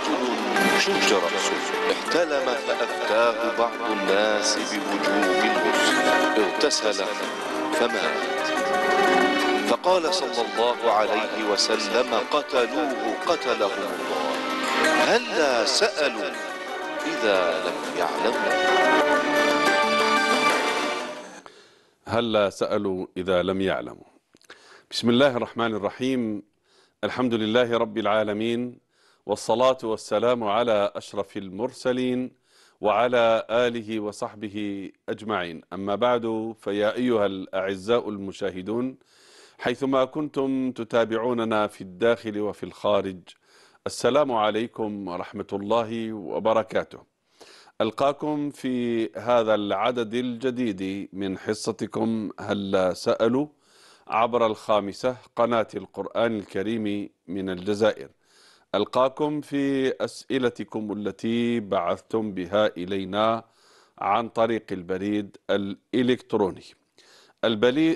رجل شجرة احتلم فأفتاه بعض الناس بوجوب الغسل اغتسل فمات فقال صلى الله عليه وسلم قتلوه قتله الله هلا سألوا إذا لم يعلموا هلا سألوا إذا لم يعلموا بسم الله الرحمن الرحيم الحمد لله رب العالمين والصلاة والسلام على أشرف المرسلين وعلى آله وصحبه أجمعين أما بعد فيا أيها الأعزاء المشاهدون حيثما كنتم تتابعوننا في الداخل وفي الخارج السلام عليكم ورحمة الله وبركاته ألقاكم في هذا العدد الجديد من حصتكم هل سألوا عبر الخامسة قناة القرآن الكريم من الجزائر ألقاكم في أسئلتكم التي بعثتم بها إلينا عن طريق البريد الإلكتروني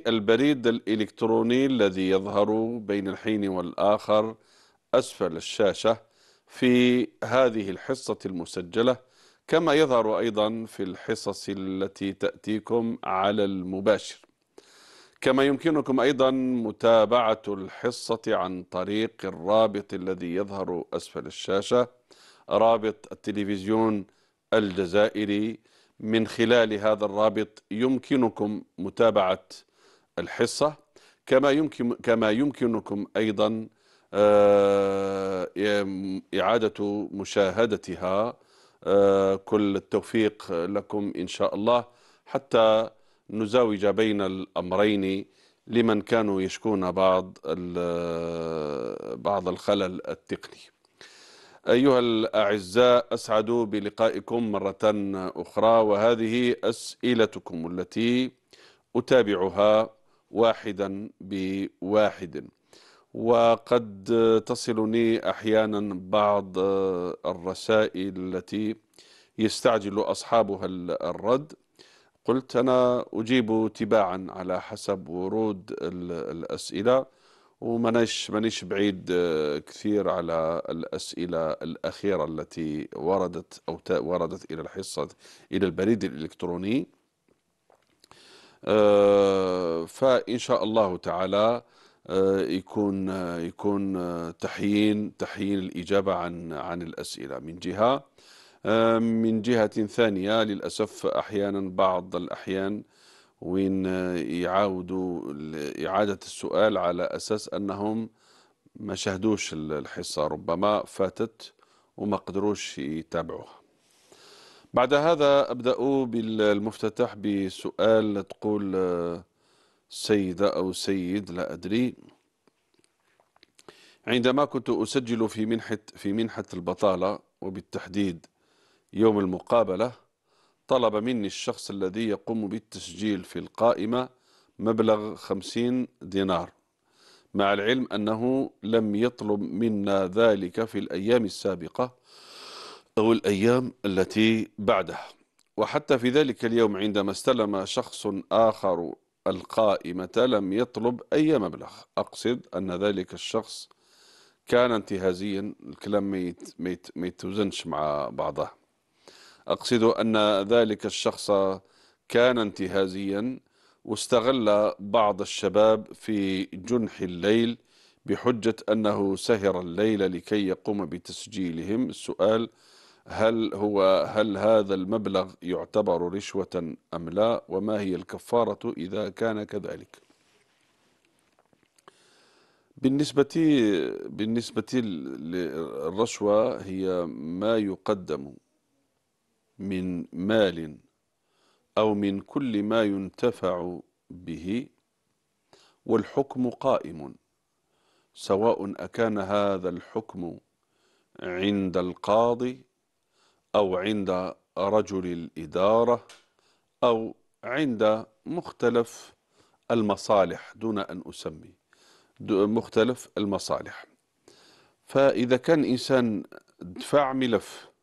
البريد الإلكتروني الذي يظهر بين الحين والآخر أسفل الشاشة في هذه الحصة المسجلة كما يظهر أيضا في الحصص التي تأتيكم على المباشر كما يمكنكم أيضا متابعة الحصة عن طريق الرابط الذي يظهر أسفل الشاشة رابط التلفزيون الجزائري من خلال هذا الرابط يمكنكم متابعة الحصة كما يمكن كما يمكنكم أيضا آه، إعادة مشاهدتها آه، كل التوفيق لكم إن شاء الله حتى نزاوج بين الأمرين لمن كانوا يشكون بعض بعض الخلل التقني أيها الأعزاء أسعد بلقائكم مرة أخرى وهذه أسئلتكم التي أتابعها واحدا بواحد وقد تصلني أحيانا بعض الرسائل التي يستعجل أصحابها الرد قلت أنا أجيب تباعا على حسب ورود الأسئلة ومانيش مانيش بعيد آه، كثير على الأسئلة الأخيرة التي وردت أو وردت إلى الحصة إلى البريد الإلكتروني آه، فإن شاء الله تعالى آه، يكون يكون تحيين تحيين الإجابة عن عن الأسئلة من جهة من جهة ثانية للأسف أحيانا بعض الأحيان وين آه، يعاودوا إعادة السؤال على أساس أنهم ما شاهدوش الحصة ربما فاتت وما قدروش يتابعوها بعد هذا أبدأ بالمفتتح بسؤال تقول آه، سيدة أو سيد لا أدري عندما كنت أسجل في منحة, في منحة البطالة وبالتحديد يوم المقابلة طلب مني الشخص الذي يقوم بالتسجيل في القائمة مبلغ خمسين دينار مع العلم أنه لم يطلب منا ذلك في الأيام السابقة أو الأيام التي بعدها وحتى في ذلك اليوم عندما استلم شخص آخر القائمة لم يطلب أي مبلغ أقصد أن ذلك الشخص كان انتهازيا الكلام ما يتوزنش مع بعضه أقصد أن ذلك الشخص كان انتهازيا واستغل بعض الشباب في جنح الليل بحجة أنه سهر الليل لكي يقوم بتسجيلهم السؤال هل هو هل هذا المبلغ يعتبر رشوة أم لا وما هي الكفارة إذا كان كذلك بالنسبة بالنسبة للرشوة هي ما يقدم من مال أو من كل ما ينتفع به والحكم قائم سواء أكان هذا الحكم عند القاضي أو عند رجل الإدارة أو عند مختلف المصالح دون أن أسمي مختلف المصالح فإذا كان إنسان دفع ملف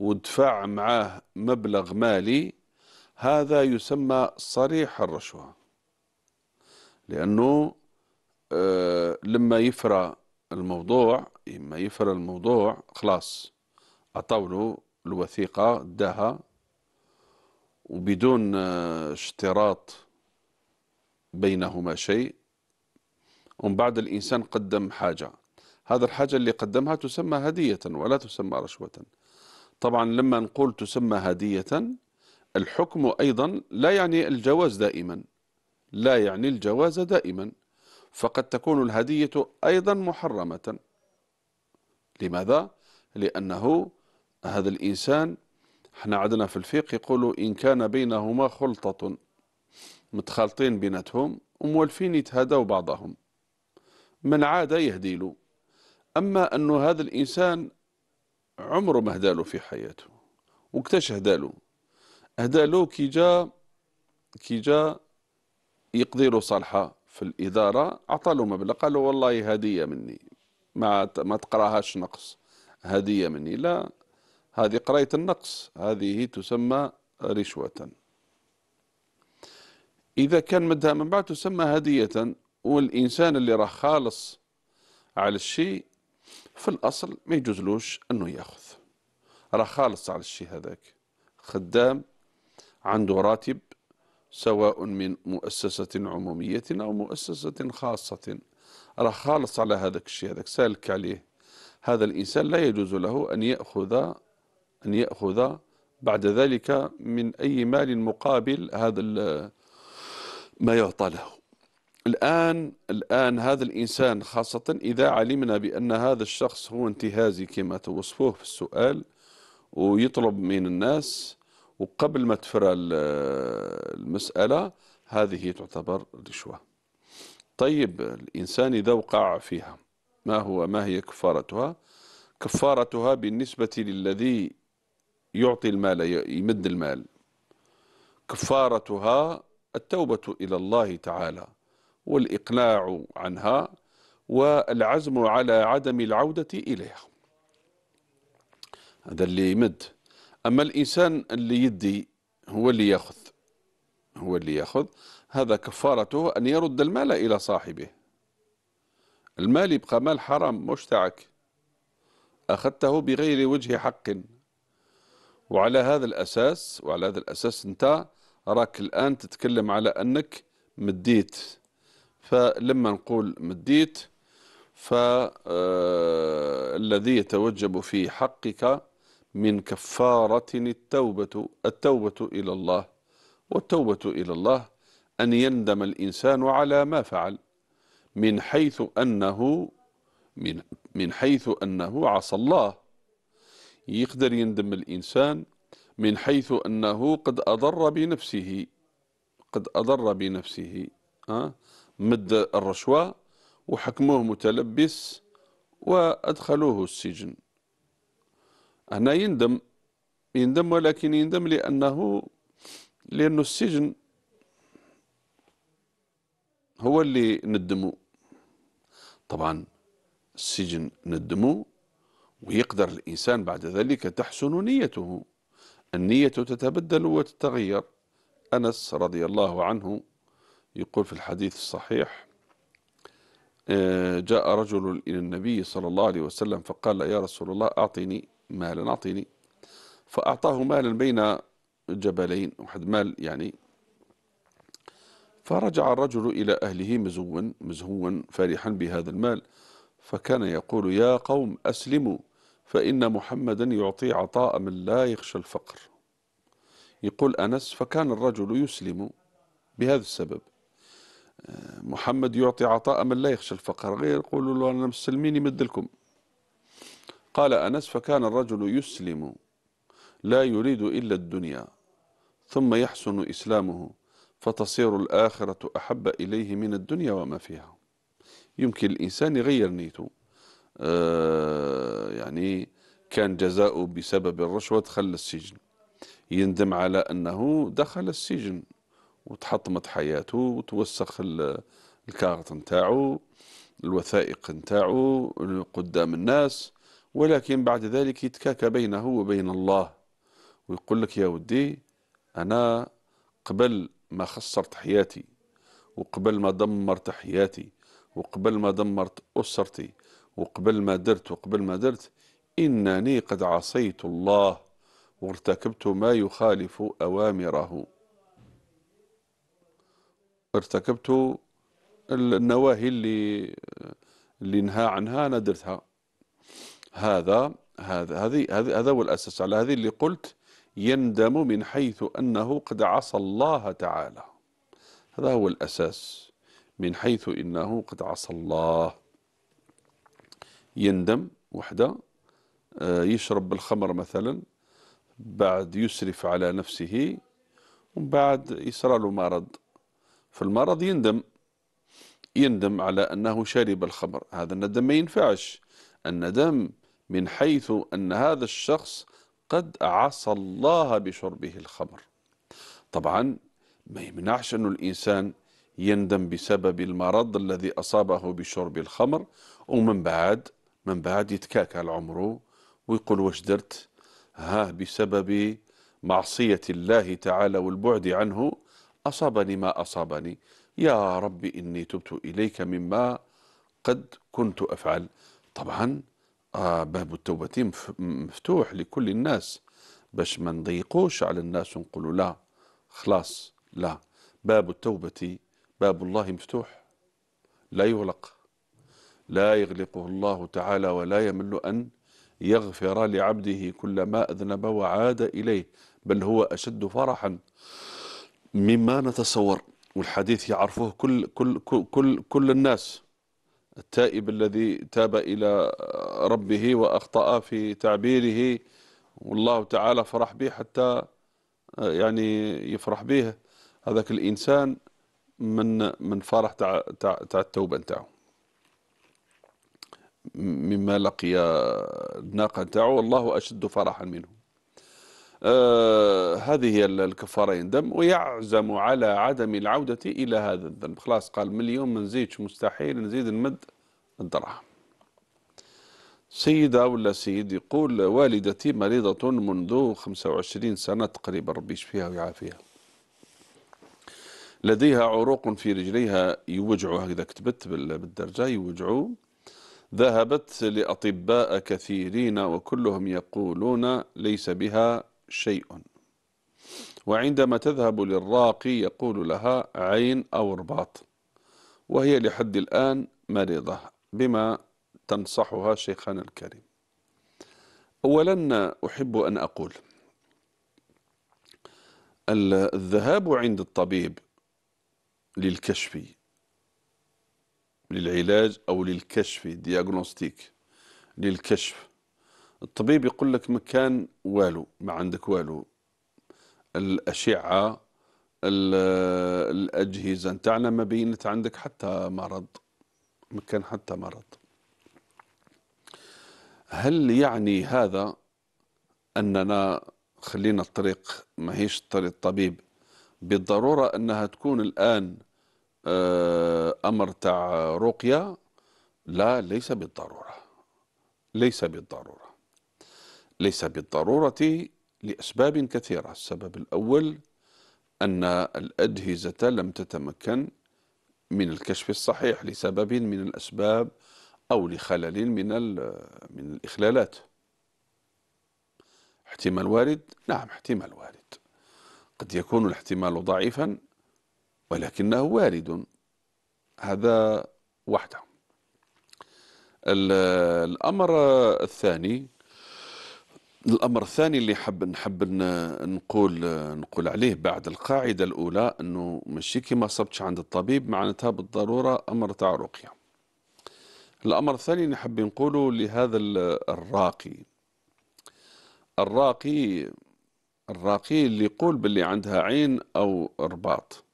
ودفع معاه مبلغ مالي هذا يسمى صريح الرشوة لأنه آه، لما يفرى الموضوع لما يفرى الموضوع خلاص أعطوا الوثيقة داها وبدون آه، اشتراط بينهما شيء ومن بعد الإنسان قدم حاجة هذا الحاجة اللي قدمها تسمى هدية ولا تسمى رشوة طبعا لما نقول تسمى هدية الحكم أيضا لا يعني الجواز دائما لا يعني الجواز دائما فقد تكون الهدية أيضا محرمة لماذا؟ لأنه هذا الإنسان احنا عندنا في الفيق يقولوا إن كان بينهما خلطة متخالطين بيناتهم ومولفين يتهادوا بعضهم من عاد يهدي له أما أن هذا الإنسان عمره ما هداله في حياته وكتش هداله هداله كي جا كي جا يقضي له صالحه في الاداره اعطى مبلغ قال له والله هديه مني ما ما تقراهاش نقص هديه مني لا هذه قرايه النقص هذه تسمى رشوه اذا كان مدها من بعد تسمى هديه والانسان اللي راه خالص على الشيء في الأصل ما يجوزلوش أنه ياخذ راه خالص على الشيء هذاك خدام عنده راتب سواء من مؤسسة عمومية أو مؤسسة خاصة راه خالص على هذاك الشيء هذاك سالك عليه هذا الإنسان لا يجوز له أن يأخذ أن يأخذ بعد ذلك من أي مال مقابل هذا ما يعطى له الآن الآن هذا الإنسان خاصة إذا علمنا بأن هذا الشخص هو انتهازي كما توصفوه في السؤال ويطلب من الناس وقبل ما تفرى المسألة هذه تعتبر رشوة طيب الإنسان إذا وقع فيها ما هو ما هي كفارتها كفارتها بالنسبة للذي يعطي المال يمد المال كفارتها التوبة إلى الله تعالى والإقلاع عنها والعزم على عدم العودة إليها هذا اللي يمد أما الإنسان اللي يدي هو اللي يأخذ هو اللي يأخذ هذا كفارته أن يرد المال إلى صاحبه المال يبقى مال حرام مش تاعك أخذته بغير وجه حق وعلى هذا الأساس وعلى هذا الأساس أنت راك الآن تتكلم على أنك مديت فلما نقول مديت فالذي يتوجب في حقك من كفارة التوبة التوبة إلى الله والتوبة إلى الله أن يندم الإنسان على ما فعل من حيث أنه من, من حيث أنه عصى الله يقدر يندم الإنسان من حيث أنه قد أضر بنفسه قد أضر بنفسه مد الرشوة وحكموه متلبس وأدخلوه السجن هنا يندم يندم ولكن يندم لأنه لأنه السجن هو اللي ندمه طبعا السجن ندمه ويقدر الإنسان بعد ذلك تحسن نيته النية تتبدل وتتغير أنس رضي الله عنه يقول في الحديث الصحيح آه، جاء رجل إلى النبي صلى الله عليه وسلم فقال يا رسول الله أعطني مالا أعطني فأعطاه مالا بين جبلين واحد مال يعني فرجع الرجل إلى أهله مزوا مزهوا فرحا بهذا المال فكان يقول يا قوم أسلموا فإن محمدا يعطي عطاء من لا يخشى الفقر يقول أنس فكان الرجل يسلم بهذا السبب محمد يعطي عطاء من لا يخشى الفقر غير يقولوا له أنا مسلمين يمد لكم قال أنس فكان الرجل يسلم لا يريد إلا الدنيا ثم يحسن إسلامه فتصير الآخرة أحب إليه من الدنيا وما فيها يمكن الإنسان يغير نيته آه يعني كان جزاؤه بسبب الرشوة دخل السجن يندم على أنه دخل السجن وتحطمت حياته وتوسخ الكارت نتاعو الوثائق نتاعو قدام الناس ولكن بعد ذلك يتكاكى بينه وبين الله ويقول لك يا ودي أنا قبل ما خسرت حياتي وقبل ما دمرت حياتي وقبل ما دمرت أسرتي وقبل ما درت وقبل ما درت إنني قد عصيت الله وارتكبت ما يخالف أوامره ارتكبت النواهي اللي اللي نهى عنها انا درتها هذا هذا هذه هذا هو الاساس على هذه اللي قلت يندم من حيث انه قد عصى الله تعالى هذا هو الاساس من حيث انه قد عصى الله يندم وحده آه، يشرب الخمر مثلا بعد يسرف على نفسه ومن بعد يصرى له مرض في المرض يندم يندم على أنه شرب الخمر هذا الندم ما ينفعش الندم من حيث أن هذا الشخص قد عصى الله بشربه الخمر طبعا ما يمنعش أن الإنسان يندم بسبب المرض الذي أصابه بشرب الخمر ومن بعد من بعد يتكاكى العمر ويقول واش درت ها بسبب معصية الله تعالى والبعد عنه أصابني ما أصابني يا رب إني تبت إليك مما قد كنت أفعل طبعا آه، باب التوبة مفتوح لكل الناس باش ما نضيقوش على الناس ونقولوا لا خلاص لا باب التوبة باب الله مفتوح لا يغلق لا يغلقه الله تعالى ولا يمل أن يغفر لعبده كل ما أذنب وعاد إليه بل هو أشد فرحا مما نتصور والحديث يعرفه كل كل كل, كل, الناس التائب الذي تاب إلى ربه وأخطأ في تعبيره والله تعالى فرح به حتى آه، يعني يفرح به هذاك الإنسان من من فرح تاع تاع تاع التوبة نتاعو مما لقي الناقة نتاعو والله أشد فرحا منه آه هذه الكفارة يندم ويعزم على عدم العودة إلى هذا الذنب خلاص قال من اليوم ما نزيدش مستحيل نزيد نمد الدراهم سيدة ولا سيد يقول والدتي مريضة منذ 25 سنة تقريبا ربي يشفيها ويعافيها لديها عروق في رجليها يوجعوا هكذا كتبت بالدرجة يوجعوا ذهبت لأطباء كثيرين وكلهم يقولون ليس بها شيء وعندما تذهب للراقي يقول لها عين أو رباط وهي لحد الآن مريضة بما تنصحها شيخنا الكريم أولا أحب أن أقول الذهاب عند الطبيب للكشف للعلاج أو للكشف دياغنوستيك للكشف الطبيب يقول لك مكان والو ما عندك والو الأشعة الأجهزة نتاعنا ما بينت عندك حتى مرض مكان حتى مرض هل يعني هذا أننا خلينا الطريق ما هيش طريق الطبيب بالضرورة أنها تكون الآن آه، أمر تاع رقية لا ليس بالضرورة ليس بالضرورة ليس بالضرورة لأسباب كثيرة السبب الأول أن الأجهزة لم تتمكن من الكشف الصحيح لسبب من الأسباب أو لخلل من, من الإخلالات احتمال وارد نعم احتمال وارد قد يكون الاحتمال ضعيفا ولكنه وارد هذا وحده الأمر الثاني الامر الثاني اللي حب نحب نقول نقول عليه بعد القاعده الاولى انه ماشي كيما صبتش عند الطبيب معناتها بالضروره امر تاع رقيه الامر الثاني اللي نحب نقوله لهذا الراقي الراقي الراقي اللي يقول باللي عندها عين او رباط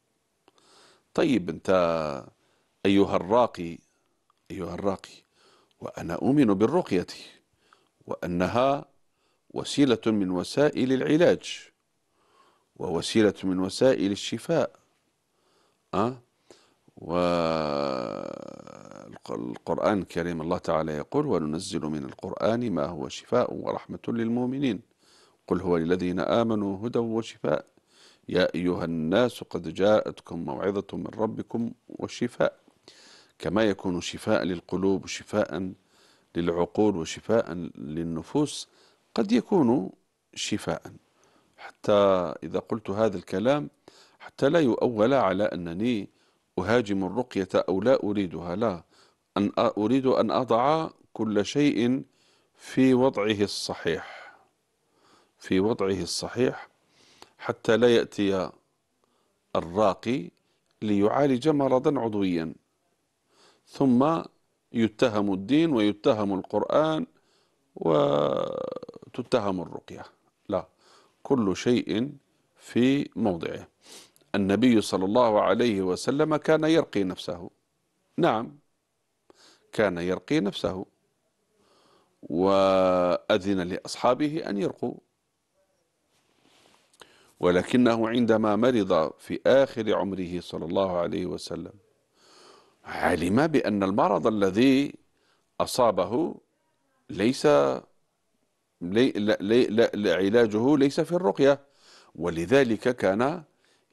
طيب انت ايها الراقي ايها الراقي وانا اؤمن بالرقيه وانها وسيلة من وسائل العلاج ووسيلة من وسائل الشفاء أه؟ والقرآن الكريم الله تعالى يقول وننزل من القرآن ما هو شفاء ورحمة للمؤمنين قل هو للذين آمنوا هدى وشفاء يا أيها الناس قد جاءتكم موعظة من ربكم وشفاء كما يكون شفاء للقلوب وشفاء للعقول وشفاء للنفوس قد يكون شفاء حتى إذا قلت هذا الكلام حتى لا يؤول على أنني أهاجم الرقية أو لا أريدها لا أن أريد أن أضع كل شيء في وضعه الصحيح في وضعه الصحيح حتى لا يأتي الراقي ليعالج مرضا عضويا ثم يتهم الدين ويتهم القرآن و تتهم الرقية لا كل شيء في موضعه النبي صلى الله عليه وسلم كان يرقي نفسه نعم كان يرقي نفسه وأذن لأصحابه أن يرقوا ولكنه عندما مرض في آخر عمره صلى الله عليه وسلم علم بأن المرض الذي أصابه ليس لي لا لي لا علاجه ليس في الرقية ولذلك كان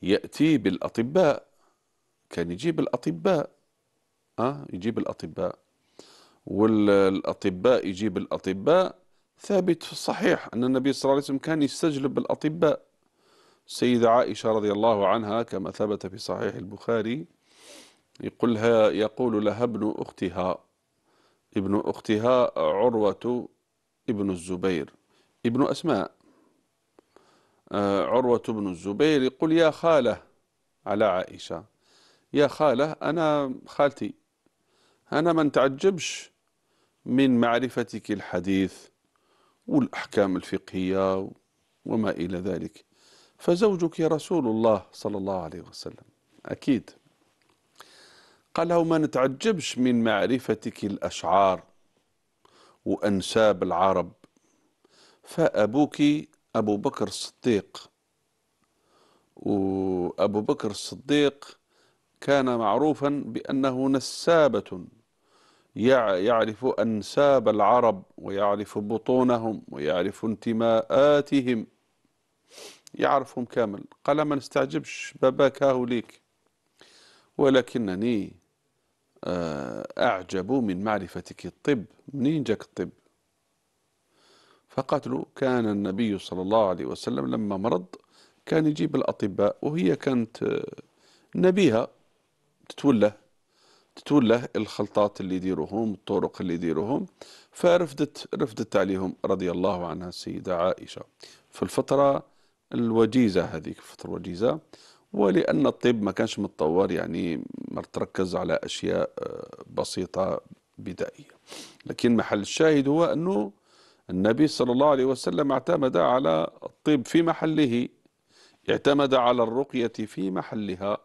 يأتي بالأطباء كان يجيب الأطباء أه يجيب الأطباء والأطباء يجيب الأطباء ثابت في الصحيح أن النبي صلى الله عليه وسلم كان يستجلب الأطباء سيدة عائشة رضي الله عنها كما ثبت في صحيح البخاري يقولها يقول لها ابن أختها ابن أختها عروة ابن الزبير ابن أسماء آه، عروة بن الزبير يقول يا خالة على عائشة يا خالة أنا خالتي أنا ما نتعجبش من معرفتك الحديث والأحكام الفقهية وما إلى ذلك فزوجك رسول الله صلى الله عليه وسلم أكيد قال له ما نتعجبش من معرفتك الأشعار وأنساب العرب فأبوك أبو بكر الصديق وأبو بكر الصديق كان معروفا بأنه نسابة يعرف أنساب العرب ويعرف بطونهم ويعرف انتماءاتهم يعرفهم كامل قال ما نستعجبش باباك هاهوليك ولكنني آه، أعجب من معرفتك الطب منين جاك الطب فقالت له كان النبي صلى الله عليه وسلم لما مرض كان يجيب الأطباء وهي كانت آه، نبيها تتولى تتولى الخلطات اللي يديروهم الطرق اللي يديروهم فرفدت رفدت عليهم رضي الله عنها السيدة عائشة في الفترة الوجيزة هذيك الفترة الوجيزة ولأن الطب ما كانش متطور يعني ما تركز على أشياء آه، بسيطة بدائية لكن محل الشاهد هو أنه النبي صلى الله عليه وسلم اعتمد على الطب في محله اعتمد على الرقية في محلها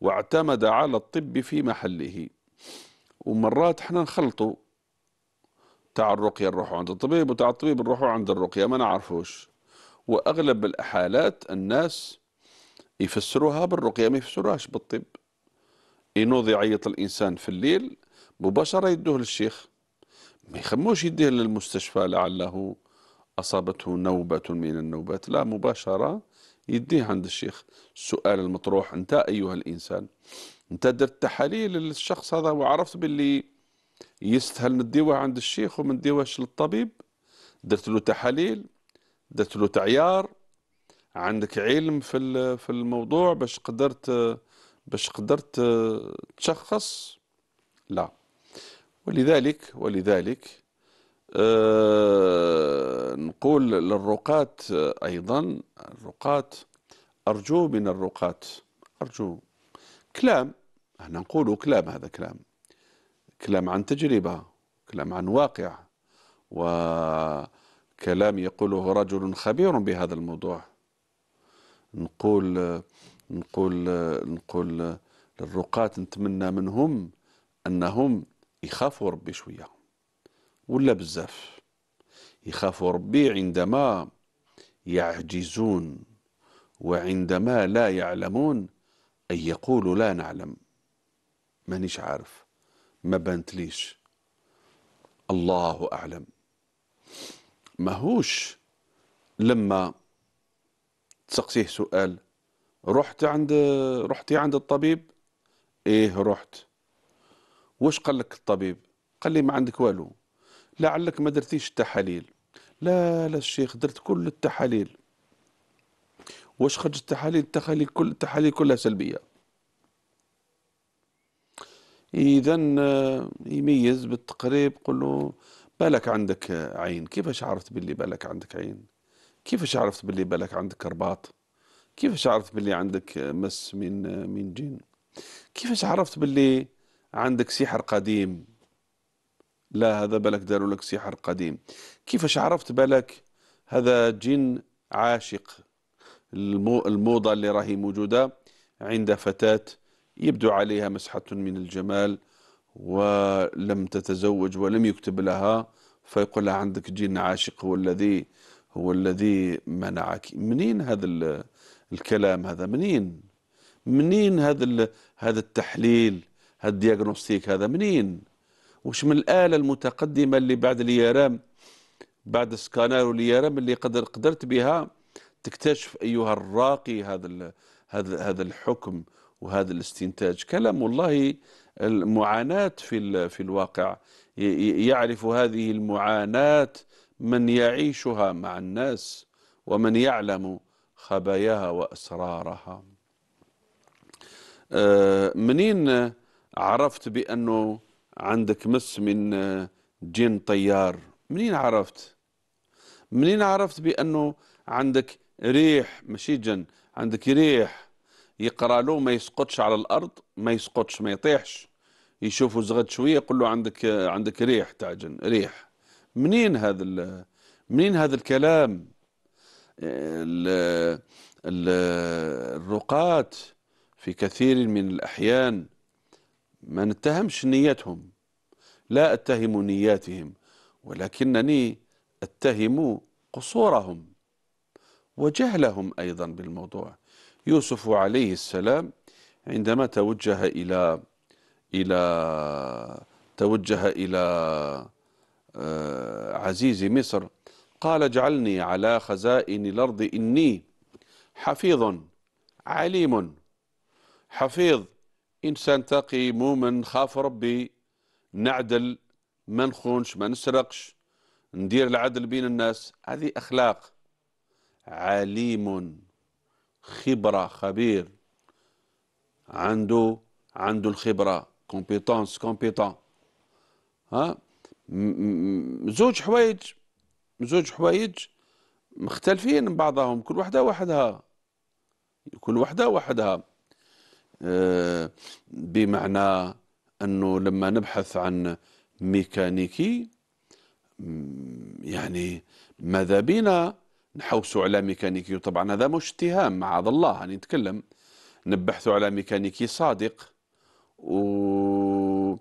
واعتمد على الطب في محله ومرات احنا نخلطوا تاع الرقية نروحوا عند الطبيب وتاع الطبيب نروحوا عند الرقية ما نعرفوش وأغلب الحالات الناس يفسروها بالرقية ما يفسروهاش بالطب ينوض يعيط الإنسان في الليل مباشرة يدوه للشيخ ما يخموش يديه للمستشفى لعله أصابته نوبة من النوبات لا مباشرة يديه عند الشيخ السؤال المطروح أنت أيها الإنسان أنت درت تحاليل للشخص هذا وعرفت باللي يستهل نديوه عند الشيخ وما نديوهش للطبيب درت له تحاليل درت له تعيار عندك علم في في الموضوع باش قدرت باش قدرت تشخص لا ولذلك ولذلك أه نقول للرقاة أيضا الرقاة أرجو من الرقاة أرجو كلام احنا نقولوا كلام هذا كلام كلام عن تجربة كلام عن واقع وكلام يقوله رجل خبير بهذا الموضوع نقول نقول نقول للرقاة نتمنى منهم أنهم يخافوا ربي شوية ولا بزاف يخافوا ربي عندما يعجزون وعندما لا يعلمون أن يقولوا لا نعلم مانيش عارف ما بانتليش الله أعلم ماهوش لما تسقسيه سؤال رحت عند رحتي عند الطبيب ايه رحت واش قال لك الطبيب قال لي ما عندك والو لعلك ما درتيش التحاليل لا لا الشيخ درت كل التحاليل واش خرج التحاليل التحاليل كل التحاليل كلها سلبيه اذا يميز بالتقريب قل له بالك عندك عين كيفاش عرفت باللي بالك عندك عين كيفاش عرفت باللي بالك عندك رباط كيفاش عرفت باللي عندك مس من من جن كيفاش عرفت باللي عندك سحر قديم لا هذا بالك داروا لك سحر قديم كيفاش عرفت بالك هذا جن عاشق الموضة اللي راهي موجودة عند فتاة يبدو عليها مسحة من الجمال ولم تتزوج ولم يكتب لها فيقول لها عندك جن عاشق هو الذي هو الذي منعك منين هذا الكلام هذا منين منين هذا هذا التحليل هذا الدياغنوستيك هذا منين وش من الآلة المتقدمة اللي بعد اليرام بعد السكانر واليرام اللي قدر قدرت بها تكتشف أيها الراقي هذا هذا هذا الحكم وهذا الاستنتاج كلام والله المعاناة في في الواقع يعرف هذه المعاناة من يعيشها مع الناس ومن يعلم خباياها وأسرارها آه، منين عرفت بأنه عندك مس من جن طيار منين عرفت منين عرفت بأنه عندك ريح ماشي جن عندك ريح يقرا له ما يسقطش على الارض ما يسقطش ما يطيحش يشوفه زغد شويه يقول له عندك عندك ريح تاع جن ريح منين هذا منين هذا الكلام الرقاة في كثير من الأحيان ما نتهمش نيتهم لا أتهم نياتهم ولكنني أتهم قصورهم وجهلهم أيضا بالموضوع يوسف عليه السلام عندما توجه إلى إلى توجه إلى عزيز مصر قال اجعلني على خزائن الأرض إني حفيظ عليم حفيظ إنسان تقي مؤمن خاف ربي نعدل ما نخونش ما نسرقش ندير العدل بين الناس هذه أخلاق عليم خبرة خبير عنده عنده الخبرة كومبيتونس كومبيتون ها زوج حوايج زوج حوايج مختلفين من بعضهم كل وحده وحدها كل وحده وحدها آه، بمعنى انه لما نبحث عن ميكانيكي يعني ماذا بينا نحوسوا على ميكانيكي وطبعا هذا مش اتهام معاذ الله يعني نتكلم نبحثوا على ميكانيكي صادق وما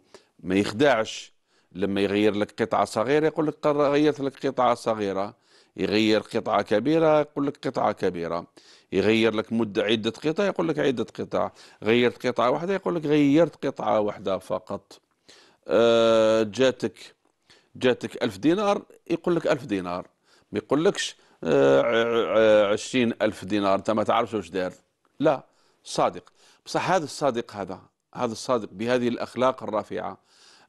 يخدعش لما يغير لك قطعة صغيرة يقول لك غيرت لك قطعة صغيرة يغير قطعة كبيرة يقول لك قطعة كبيرة يغير لك مدة عدة قطع يقول لك عدة قطع غيرت قطعة واحدة يقول لك غيرت قطعة واحدة فقط آه، جاتك جاتك ألف دينار يقول لك ألف دينار ما يقولكش لكش آه، عشرين ألف دينار أنت ما تعرفش واش دار لا صادق بصح هذا الصادق هذا هذا الصادق بهذه الأخلاق الرافعة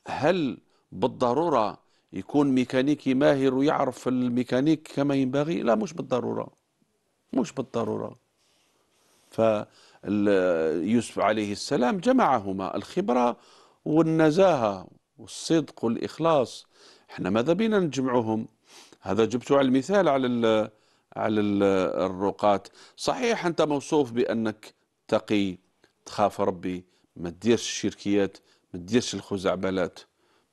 هل بالضرورة يكون ميكانيكي ماهر ويعرف الميكانيك كما ينبغي لا مش بالضرورة مش بالضرورة فيوسف عليه السلام جمعهما الخبرة والنزاهة والصدق والإخلاص احنا ماذا بينا نجمعهم هذا جبت على المثال على الـ على ال الرقاة صحيح أنت موصوف بأنك تقي تخاف ربي ما تديرش الشركيات ما تديرش الخزعبلات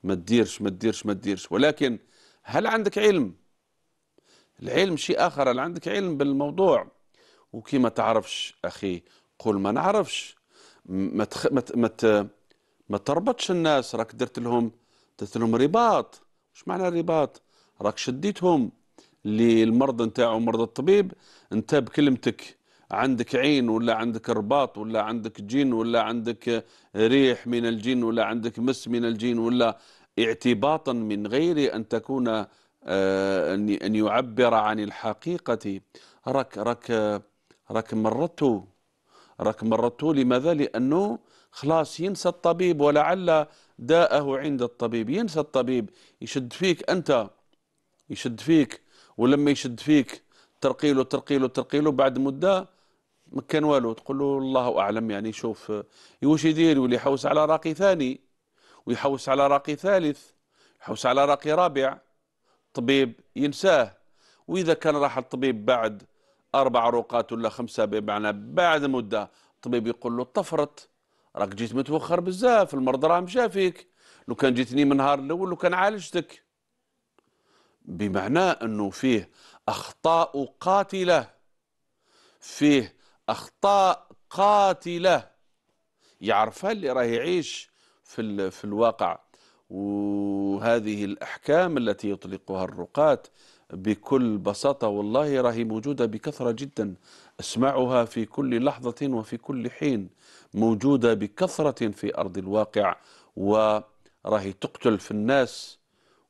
ما تديرش ما تديرش ما تديرش ولكن هل عندك علم العلم شيء آخر هل عندك علم بالموضوع وكي ما تعرفش أخي قل ما نعرفش ما تخ... ما ت... ما, ت... ما تربطش الناس راك درت لهم درت لهم رباط وش معنى الرباط راك شديتهم للمرض نتاعو مرض الطبيب انت بكلمتك عندك عين ولا عندك رباط ولا عندك جن ولا عندك ريح من الجن ولا عندك مس من الجن ولا اعتباطا من غير أن تكون آه، أن يعبر عن الحقيقة راك راك راك مرتو راك مرتو لماذا لأنه خلاص ينسى الطبيب ولعل داءه عند الطبيب ينسى الطبيب يشد فيك أنت يشد فيك ولما يشد فيك ترقيله ترقيله ترقيله بعد مدة ما كان والو تقول له الله اعلم يعني شوف آه، واش يدير يولي يحوس على راقي ثاني ويحوس على راقي ثالث يحوس على راقي رابع طبيب ينساه واذا كان راح الطبيب بعد اربع رقات ولا خمسه بمعنى بعد مده الطبيب يقول له طفرت راك جيت متوخر بزاف المرض راه مشى فيك لو كان جيتني من النهار الاول لو كان عالجتك بمعنى انه فيه اخطاء قاتله فيه اخطاء قاتله يعرفها اللي راه يعيش في في الواقع وهذه الاحكام التي يطلقها الرقاة بكل بساطه والله راهي موجوده بكثره جدا اسمعها في كل لحظه وفي كل حين موجوده بكثره في ارض الواقع وراهي تقتل في الناس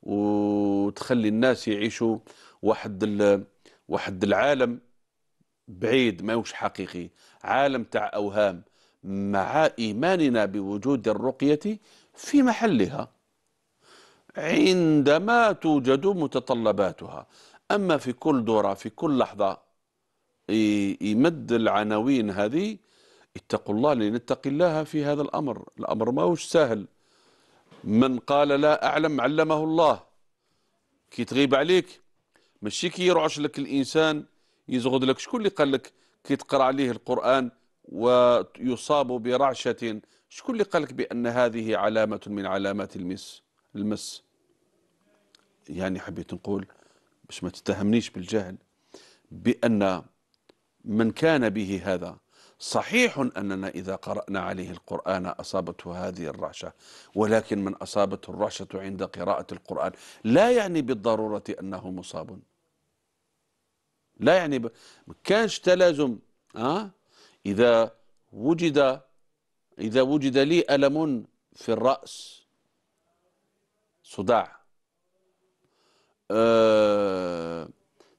وتخلي الناس يعيشوا واحد واحد العالم بعيد ما هوش حقيقي عالم تاع أوهام مع إيماننا بوجود الرقية في محلها عندما توجد متطلباتها أما في كل دورة في كل لحظة يمد العناوين هذه اتقوا الله لنتقي الله في هذا الأمر الأمر ما هوش سهل من قال لا أعلم علمه الله كي تغيب عليك ماشي كي يرعش لك الإنسان يزغد لك شكون اللي قال لك كي تقرا عليه القران ويصاب برعشه شكون اللي قال لك بان هذه علامه من علامات المس المس يعني حبيت نقول باش ما تتهمنيش بالجهل بان من كان به هذا صحيح أننا إذا قرأنا عليه القرآن أصابته هذه الرعشة ولكن من أصابته الرعشة عند قراءة القرآن لا يعني بالضرورة أنه مصاب لا يعني ما كانش تلازم أه؟ إذا وجد إذا وجد لي ألم في الرأس صداع أه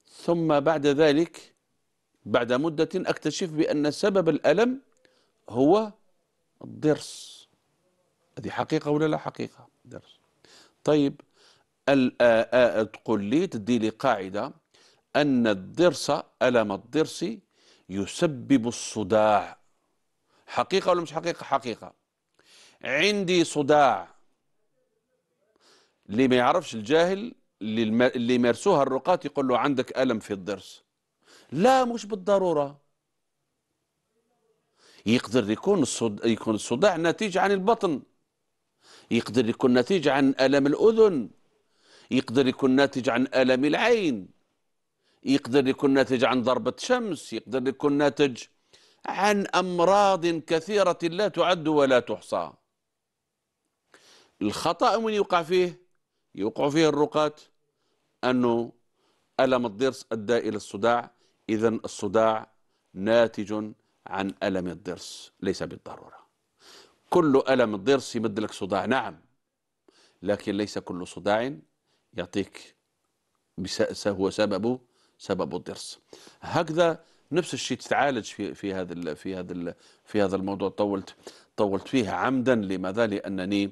ثم بعد ذلك بعد مدة أكتشف بأن سبب الألم هو الضرس هذه حقيقة ولا لا حقيقة درس طيب تقول لي تدي لي قاعدة أن الضرس ألم الضرس يسبب الصداع حقيقة ولا مش حقيقة حقيقة عندي صداع اللي ما يعرفش الجاهل اللي يمارسوها الرقاة يقول له عندك ألم في الضرس لا مش بالضرورة يقدر يكون الصداع, يكون الصداع نتيجة عن البطن يقدر يكون نتيجة عن ألم الأذن يقدر يكون ناتج عن ألم العين يقدر يكون ناتج عن ضربة شمس يقدر يكون ناتج عن أمراض كثيرة لا تعد ولا تحصى الخطأ من يوقع فيه يوقع فيه الرقاة أنه ألم الضرس أدى إلى الصداع إذا الصداع ناتج عن ألم الضرس ليس بالضرورة كل ألم الضرس يمد لك صداع نعم لكن ليس كل صداع يعطيك هو سببه سبب الضرس هكذا نفس الشيء تتعالج في في هذا في هذا في هذا الموضوع طولت طولت فيه عمدا لماذا لانني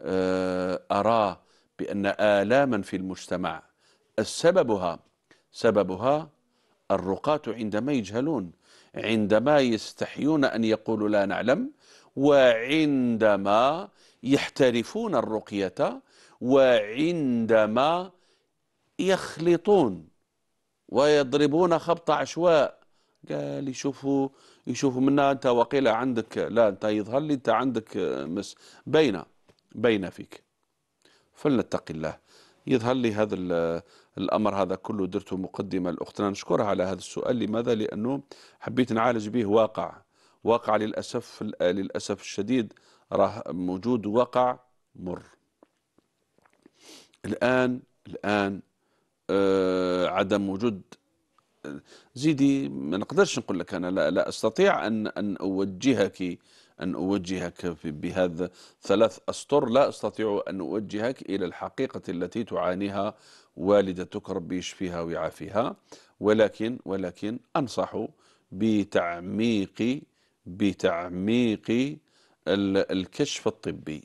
آه، ارى بان الاما في المجتمع السببها سببها الرقاة عندما يجهلون عندما يستحيون ان يقولوا لا نعلم وعندما يحترفون الرقيه وعندما يخلطون ويضربون خبط عشواء قال يشوفوا يشوفوا منا انت وقيل عندك لا انت يظهر لي انت عندك آه، مس بين بين فيك فلنتق الله يظهر لي هذا الامر هذا كله درته مقدمه لاختنا نشكرها على هذا السؤال لماذا لانه حبيت نعالج به واقع واقع للاسف للاسف الشديد راه موجود واقع مر الان الان آه، عدم وجود زيدي ما نقدرش نقول لك انا لا, لا استطيع ان ان اوجهك ان اوجهك بهذا ثلاث اسطر لا استطيع ان اوجهك الى الحقيقه التي تعانيها والدتك ربي يشفيها ويعافيها ولكن ولكن انصح بتعميق بتعميق الكشف الطبي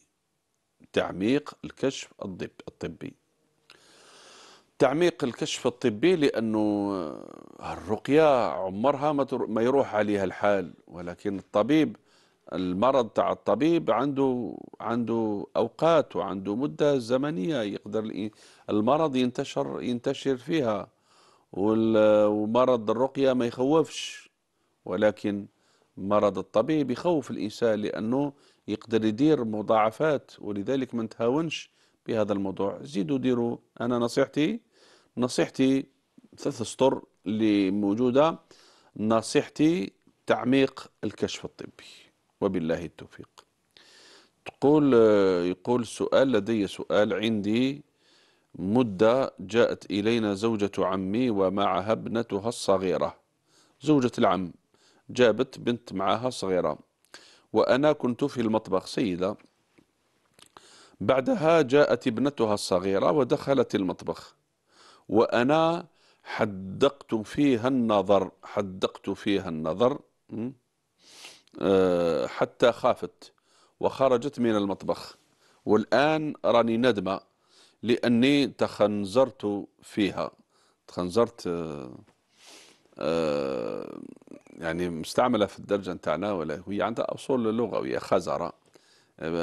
تعميق الكشف الطبي تعميق الكشف الطبي لأنه الرقية عمرها ما, ما يروح عليها الحال ولكن الطبيب المرض تاع الطبيب عنده عنده أوقات وعنده مدة زمنية يقدر المرض ينتشر ينتشر فيها ومرض الرقية ما يخوفش ولكن مرض الطبيب يخوف الإنسان لأنه يقدر يدير مضاعفات ولذلك ما نتهاونش بهذا الموضوع زيدوا ديروا أنا نصيحتي نصيحتي ثلاث سطور اللي موجودة نصيحتي تعميق الكشف الطبي وبالله التوفيق تقول يقول سؤال لدي سؤال عندي مدة جاءت إلينا زوجة عمي ومعها ابنتها الصغيرة زوجة العم جابت بنت معها صغيرة وأنا كنت في المطبخ سيدة بعدها جاءت ابنتها الصغيرة ودخلت المطبخ وأنا حدقت فيها النظر حدقت فيها النظر آه، حتى خافت وخرجت من المطبخ والآن راني ندمة لأني تخنزرت فيها تخنزرت آه، آه، يعني مستعملة في الدرجة نتاعنا ولا هي عندها أصول لغوية خزرة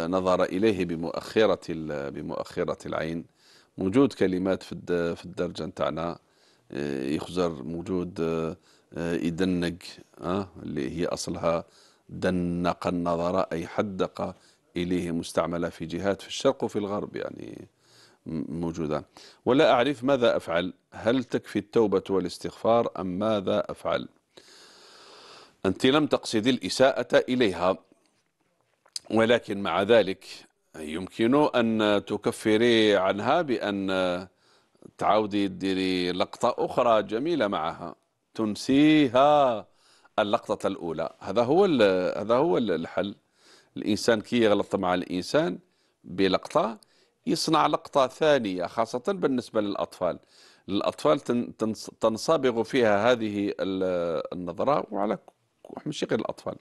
نظر إليه بمؤخرة بمؤخرة العين موجود كلمات في في الدرجه نتاعنا آه، يخزر موجود آه، آه، يدنق أه؟ اللي هي اصلها دنق النظر اي حدق اليه مستعمله في جهات في الشرق وفي الغرب يعني موجوده ولا اعرف ماذا افعل هل تكفي التوبه والاستغفار ام ماذا افعل انت لم تقصدي الاساءه اليها ولكن مع ذلك يمكن أن تكفري عنها بأن تعاودي ديري لقطة أخرى جميلة معها تنسيها اللقطة الأولى هذا هو هذا هو الحل الإنسان كي يغلط مع الإنسان بلقطة يصنع لقطة ثانية خاصة بالنسبة للأطفال الأطفال تنصبغ فيها هذه النظرة وعلى ماشي غير الأطفال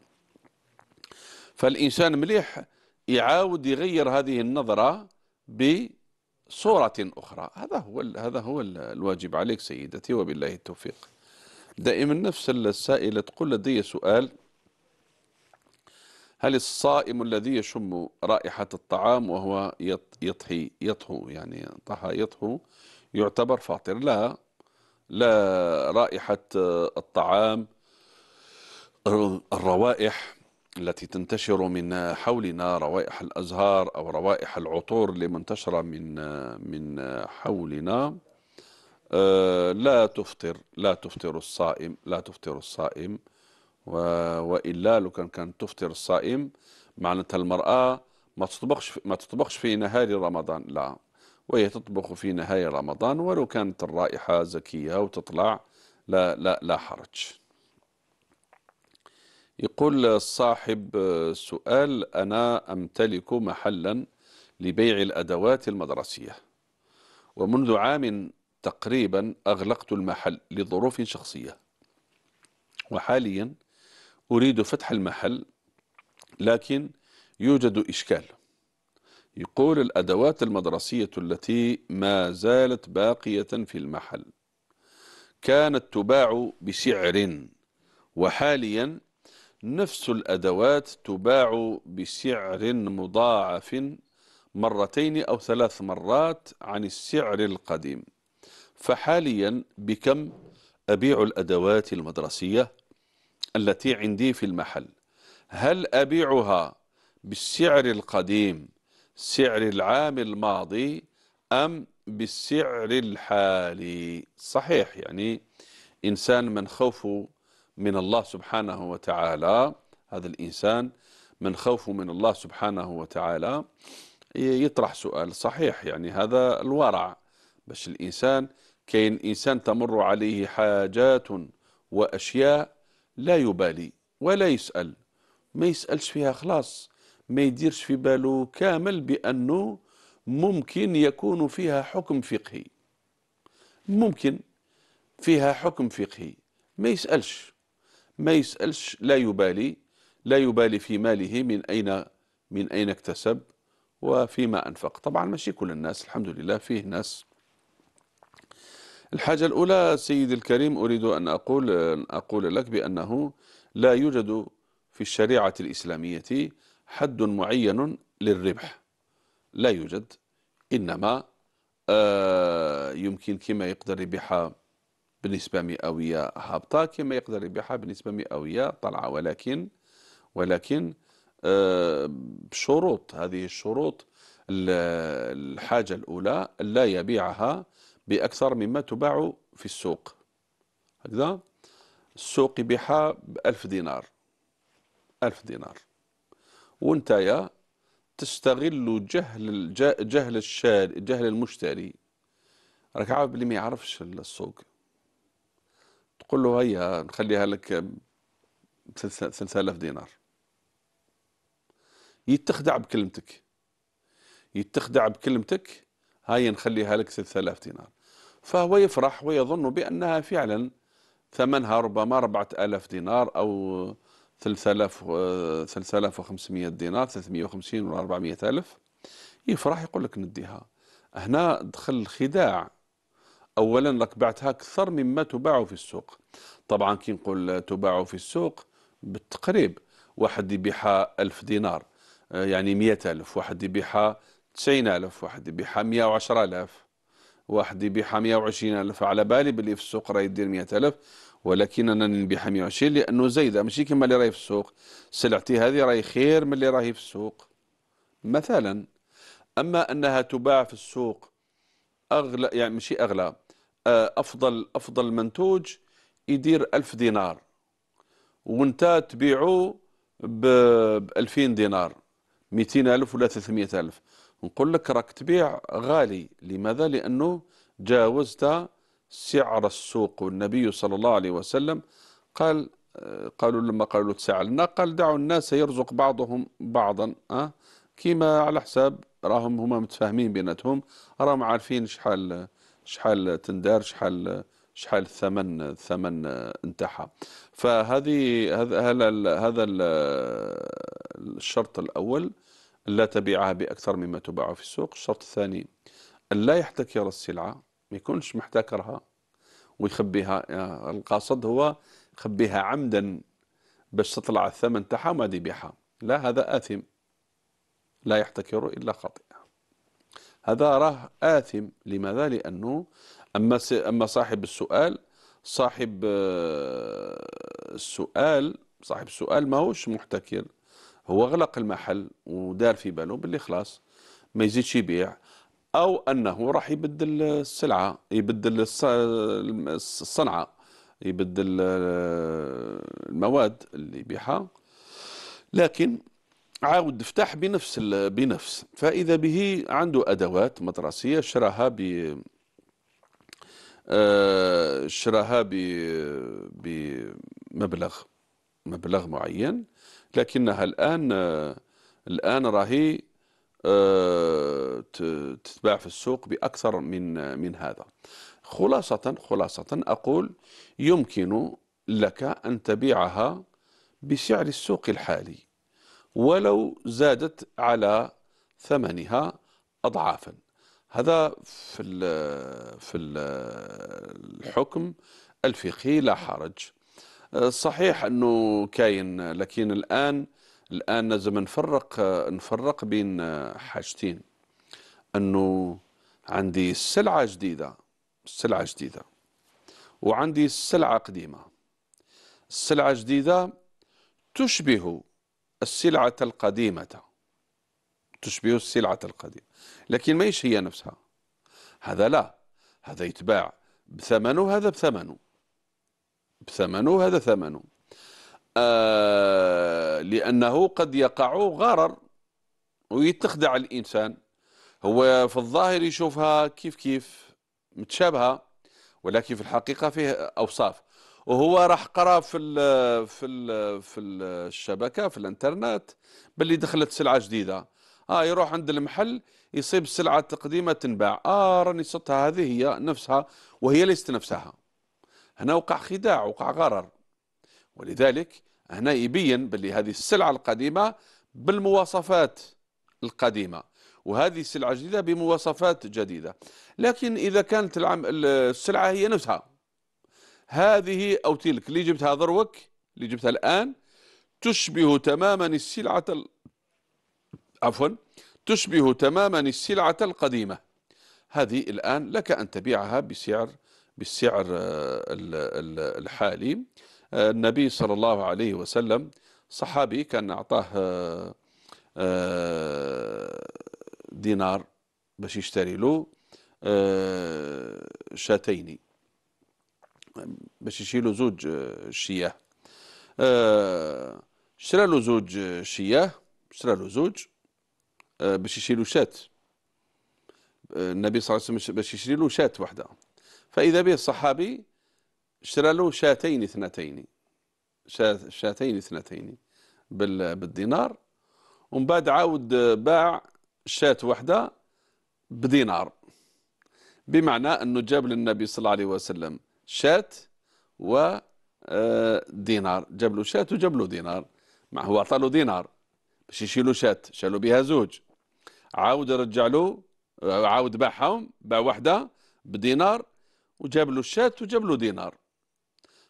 فالإنسان مليح يعاود يغير هذه النظرة بصورة أخرى هذا هو هذا هو الواجب عليك سيدتي وبالله التوفيق دائما نفس السائلة تقول لدي سؤال هل الصائم الذي يشم رائحة الطعام وهو يطهي يطهو يعني طهى يطهو يعتبر فاطر لا لا رائحة الطعام الروائح التي تنتشر من حولنا روائح الأزهار أو روائح العطور اللي منتشرة من من حولنا آه، لا تفطر لا تفطر الصائم لا تفطر الصائم وإلا لو كان كانت تفطر الصائم معناتها المرأة ما تطبخش ما تطبخش في نهار رمضان لا وهي تطبخ في نهاية رمضان ولو كانت الرائحة زكية وتطلع لا لا لا حرج يقول صاحب سؤال أنا أمتلك محلا لبيع الأدوات المدرسية ومنذ عام تقريبا أغلقت المحل لظروف شخصية وحاليا أريد فتح المحل لكن يوجد إشكال يقول الأدوات المدرسية التي ما زالت باقية في المحل كانت تباع بسعر وحاليا نفس الأدوات تباع بسعر مضاعف مرتين أو ثلاث مرات عن السعر القديم فحاليا بكم أبيع الأدوات المدرسية التي عندي في المحل هل أبيعها بالسعر القديم سعر العام الماضي أم بالسعر الحالي صحيح يعني إنسان من خوفه من الله سبحانه وتعالى هذا الإنسان من خوفه من الله سبحانه وتعالى يطرح سؤال صحيح يعني هذا الورع باش الإنسان كاين إنسان تمر عليه حاجات وأشياء لا يبالي ولا يسأل ما يسألش فيها خلاص ما يديرش في باله كامل بأنه ممكن يكون فيها حكم فقهي ممكن فيها حكم فقهي ما يسألش ما يسألش لا يبالي لا يبالي في ماله من أين من أين اكتسب وفيما أنفق طبعا ماشي كل الناس الحمد لله فيه ناس الحاجة الأولى سيدي الكريم أريد أن أقول, أن أقول لك بأنه لا يوجد في الشريعة الإسلامية حد معين للربح لا يوجد إنما آه، يمكن كما يقدر ربحها بنسبة مئوية هابطة كما يقدر يبيعها بنسبة مئوية طلعة ولكن ولكن آه، بشروط هذه الشروط الحاجة الأولى لا يبيعها بأكثر مما تباع في السوق هكذا السوق يبيعها بألف دينار ألف دينار يا تستغل جهل جهل الشاري جهل المشتري راك عارف اللي ما يعرفش السوق قل له هيا نخليها لك 3000 دينار يتخدع بكلمتك يتخدع بكلمتك هاي نخليها لك 3000 دينار فهو يفرح ويظن بأنها فعلا ثمنها ربما 4000 دينار أو 3000 3500 دينار 350 ولا 400000 يفرح يقول لك نديها هنا دخل الخداع أولا راك بعتها أكثر مما تباع في السوق طبعا كي نقول تباع في السوق بالتقريب واحد يبيعها ألف دينار آه، يعني مية ألف واحد يبيعها تسعين ألف واحد يبيعها مية ألف واحد يبيعها مية وعشرين ألف على بالي باللي في السوق راه يدير مية ألف ولكن أنا نبيعها 120 لأنه زايدة ماشي كما اللي راهي في السوق سلعتي هذه راهي خير من اللي راهي في السوق مثلا أما أنها تباع في السوق أغلى يعني ماشي أغلى آه، أفضل أفضل منتوج يدير ألف دينار وانت تبيعه ب 2000 دينار 200 ألف ولا 300 ألف نقول لك راك تبيع غالي لماذا؟ لأنه جاوزت سعر السوق والنبي صلى الله عليه وسلم قال قالوا لما قالوا تسعة لنا قال دعوا الناس يرزق بعضهم بعضا أه؟ كيما على حساب راهم هما متفاهمين بيناتهم راهم عارفين شحال شحال تندار شحال شحال الثمن الثمن نتاعها فهذه هذا هذا الشرط الاول لا تبيعها باكثر مما تباع في السوق الشرط الثاني لا يحتكر السلعه ما يكونش محتكرها ويخبيها آه، القاصد هو خبيها عمدا باش تطلع الثمن تاعها وما يبيعها لا هذا آثم لا يحتكر إلا خاطئ هذا راه آثم لماذا؟ لأنه أما أما صاحب السؤال صاحب آه، السؤال صاحب السؤال ماهوش محتكر هو غلق المحل ودار في باله باللي خلاص ما يزيدش يبيع او انه راح يبدل السلعه يبدل الصنعه يبدل آه، المواد اللي يبيعها لكن عاود فتح بنفس بنفس فاذا به عنده ادوات مدرسيه شراها ب آه، شراها بمبلغ مبلغ معين لكنها الآن الآن راهي آه، تتباع في السوق بأكثر من من هذا خلاصة خلاصة أقول يمكن لك أن تبيعها بسعر السوق الحالي ولو زادت على ثمنها أضعافا هذا في ال في ال الحكم الفقهي لا حرج آه، صحيح انه كاين لكن الان الان لازم نفرق نفرق بين حاجتين انه عندي سلعه جديده سلعه جديده وعندي سلعه قديمه السلعه الجديده تشبه السلعه القديمه تشبه السلعة القديمة لكن ماهيش هي نفسها هذا لا هذا يتباع بثمنه هذا بثمنه بثمنه هذا ثمنه آه لأنه قد يقع غرر ويتخدع الإنسان هو في الظاهر يشوفها كيف كيف متشابهة ولكن في الحقيقة فيه أوصاف وهو راح قرا في ال في ال في الشبكه في الانترنت باللي دخلت سلعه جديده آه يروح عند المحل يصيب سلعة تقديمة تنباع آه راني صدتها هذه هي نفسها وهي ليست نفسها هنا وقع خداع وقع غرر ولذلك هنا يبين بلي هذه السلعة القديمة بالمواصفات القديمة وهذه السلعة جديدة بمواصفات جديدة لكن إذا كانت السلعة هي نفسها هذه أو تلك اللي جبتها ضروك اللي جبتها الآن تشبه تماما السلعة عفوا تشبه تماما السلعة القديمة هذه الآن لك أن تبيعها بسعر بالسعر آه، الحالي آه، النبي صلى الله عليه وسلم صحابي كان أعطاه آه، دينار باش يشتري له شاتين باش يشيلوا زوج شياه اشترى له زوج شياه اشترى له زوج آه، باش يشيلوا شات آه، النبي صلى الله عليه وسلم باش يشري له شات وحده فاذا به الصحابي اشترى له شاتين اثنتين شاتين اثنتين بالدينار ومن بعد عاود باع شات وحده بدينار بمعنى انه جاب للنبي صلى الله عليه وسلم شات و آه، دينار جاب له شات وجاب له دينار مع هو عطى له دينار باش يشيلوا شات شالوا بها زوج عاود رجع له عاود باعهم باع وحده بدينار وجاب له الشاة وجاب له دينار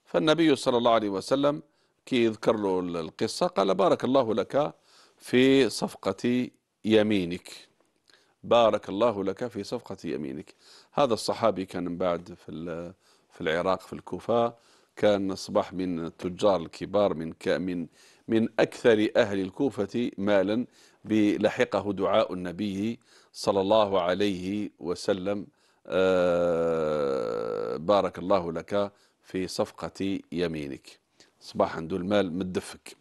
فالنبي صلى الله عليه وسلم كي يذكر له القصة قال بارك الله لك في صفقة يمينك بارك الله لك في صفقة يمينك هذا الصحابي كان من بعد في في العراق في الكوفة كان أصبح من التجار الكبار من من من أكثر أهل الكوفة مالا بلحقه دعاء النبي صلى الله عليه وسلم آه، بارك الله لك في صفقة يمينك صباحا ذو المال مدفك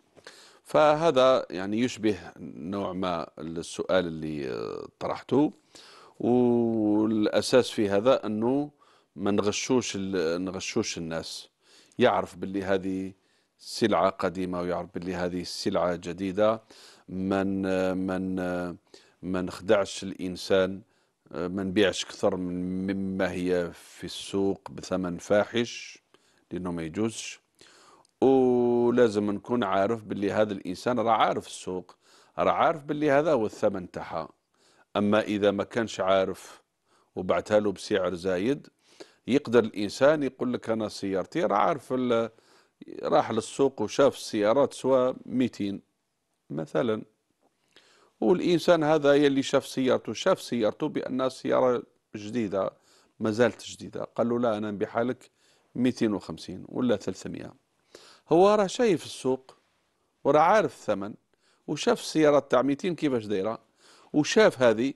فهذا يعني يشبه نوع ما السؤال اللي آه، طرحته والأساس في هذا أنه ما نغشوش, نغشوش الناس يعرف باللي هذه سلعة قديمة ويعرف باللي هذه السلعة جديدة من من ما نخدعش الانسان ما نبيعش اكثر من مما هي في السوق بثمن فاحش لانه ما يجوزش ولازم نكون عارف باللي هذا الانسان راه عارف السوق راه عارف باللي هذا هو الثمن تاعها اما اذا ما كانش عارف وبعتها له بسعر زايد يقدر الانسان يقول لك انا سيارتي راه عارف راح للسوق وشاف السيارات سوا 200 مثلا والإنسان هذا يلي شاف سيارته شاف سيارته بأن سيارة جديدة ما زالت جديدة قال له لا أنا بحالك 250 ولا 300 هو راه شايف السوق وراه عارف الثمن وشاف السيارة تاع 200 كيفاش دايرة وشاف هذه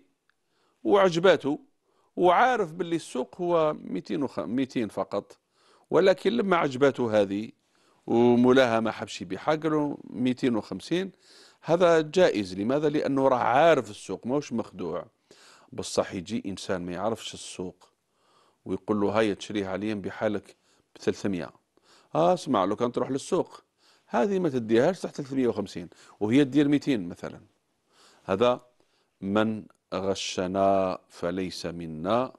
وعجباته وعارف باللي السوق هو 200 وخ... 200 فقط ولكن لما عجباته هذه وملاها ما حبش يبيعها قال له 250 هذا جائز لماذا لانه راه عارف السوق ماهوش مخدوع بصح يجي انسان ما يعرفش السوق ويقول له هيا تشريها عليا بحالك ب 300 اه اسمع لو كان تروح للسوق هذه ما تديهاش تحت 350 وهي تدير 200 مثلا هذا من غشنا فليس منا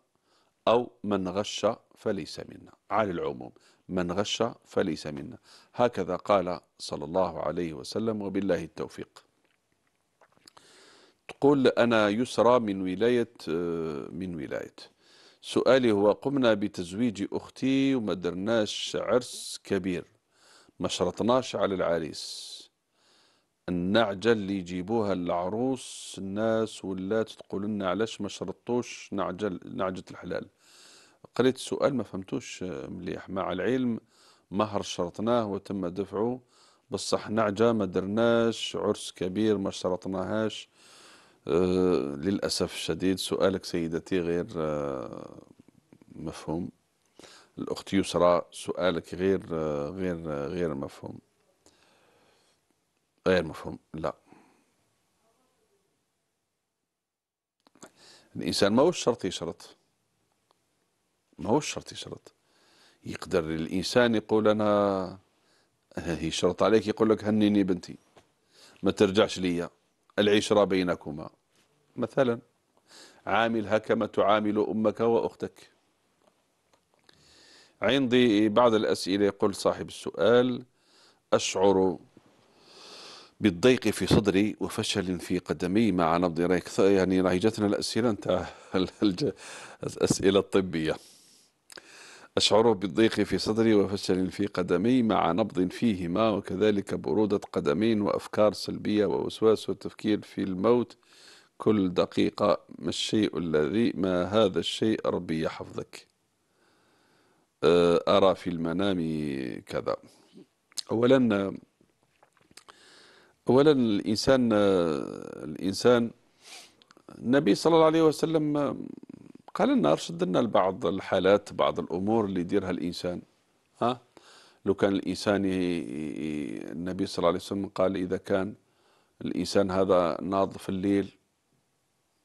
أو من غش فليس منا على العموم من غش فليس منا هكذا قال صلى الله عليه وسلم وبالله التوفيق تقول أنا يسرى من ولاية من ولاية سؤالي هو قمنا بتزويج أختي وما درناش عرس كبير ما شرطناش على العريس النعجة اللي يجيبوها العروس الناس ولات تقول لنا علاش ما شرطوش نعجة, نعجة الحلال قريت السؤال ما فهمتوش آه، مليح مع العلم مهر شرطناه وتم دفعه بصح نعجة ما درناش عرس كبير ما شرطناهاش آه، للأسف الشديد سؤالك سيدتي غير آه، مفهوم الأخت يسرى سؤالك غير غير غير مفهوم غير مفهوم لا الإنسان ما هو الشرط يشرط ما هو الشرط يشرط يقدر الإنسان يقول أنا يشرط عليك يقول لك هنيني بنتي ما ترجعش ليا العشرة بينكما مثلا عاملها كما تعامل أمك وأختك عندي بعض الأسئلة يقول صاحب السؤال أشعر بالضيق في صدري وفشل في قدمي مع نبض رايك يعني راهي جاتنا الأسئلة أنت الأسئلة الطبية أشعر بالضيق في صدري وفشل في قدمي مع نبض فيهما وكذلك برودة قدمين وأفكار سلبية ووسواس وتفكير في الموت كل دقيقة ما الشيء الذي ما هذا الشيء ربي يحفظك آه، أرى في المنام كذا أولا أولا الإنسان الإنسان النبي صلى الله عليه وسلم قال النار شد لنا بعض الحالات بعض الأمور اللي يديرها الإنسان ها لو كان الإنسان ي... النبي صلى الله عليه وسلم قال إذا كان الإنسان هذا ناض في الليل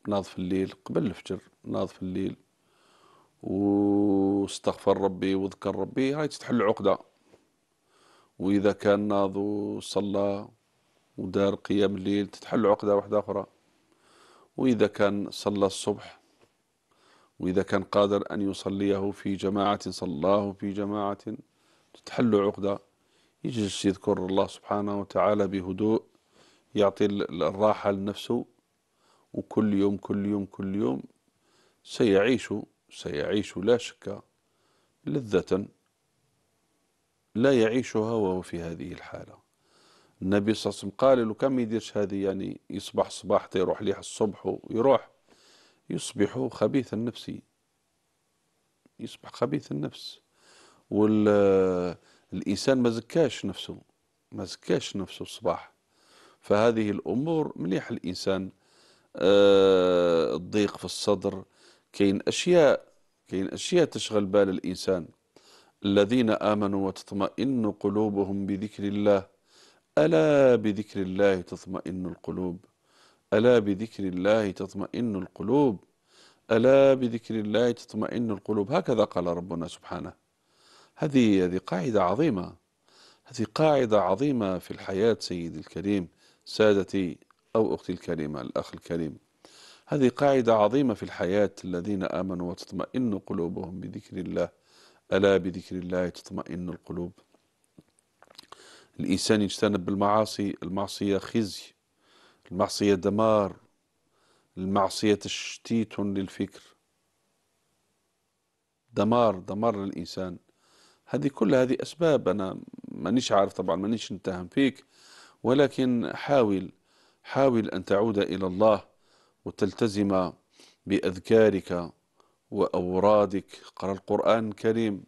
ناض في الليل قبل الفجر ناض في الليل واستغفر ربي وذكر ربي هاي تتحل العقدة وإذا كان ناض وصلى ودار قيام الليل تتحل عقدة واحدة أخرى وإذا كان صلى الصبح وإذا كان قادر أن يصليه في جماعة صلاه في جماعة تتحل عقدة يجلس يذكر الله سبحانه وتعالى بهدوء يعطي الراحة لنفسه وكل يوم كل يوم كل يوم سيعيش سيعيش لا شك لذة لا يعيشها وهو في هذه الحالة النبي صلى الله عليه وسلم قال له كم يديرش هذه يعني يصبح صباح يروح ليح الصبح ويروح يصبح خبيث النفس يصبح خبيث النفس والإنسان ما زكاش نفسه ما زكاش نفسه الصباح فهذه الأمور مليح الإنسان آه، الضيق في الصدر كاين أشياء كاين أشياء تشغل بال الإنسان الذين آمنوا وتطمئن قلوبهم بذكر الله ألا بذكر الله تطمئن القلوب ألا بذكر الله تطمئن القلوب ألا بذكر الله تطمئن القلوب هكذا قال ربنا سبحانه هذه هذه قاعدة عظيمة هذه قاعدة عظيمة في الحياة سيدي الكريم سادتي أو أختي الكريمة الأخ الكريم هذه قاعدة عظيمة في الحياة الذين آمنوا وتطمئن قلوبهم بذكر الله ألا بذكر الله تطمئن القلوب الإنسان يجتنب بالمعاصي المعصية خزي المعصية دمار المعصية تشتيت للفكر دمار دمار للإنسان هذه كل هذه أسباب أنا مانيش عارف طبعا مانيش نتهم فيك ولكن حاول حاول أن تعود إلى الله وتلتزم بأذكارك وأورادك قرأ القرآن الكريم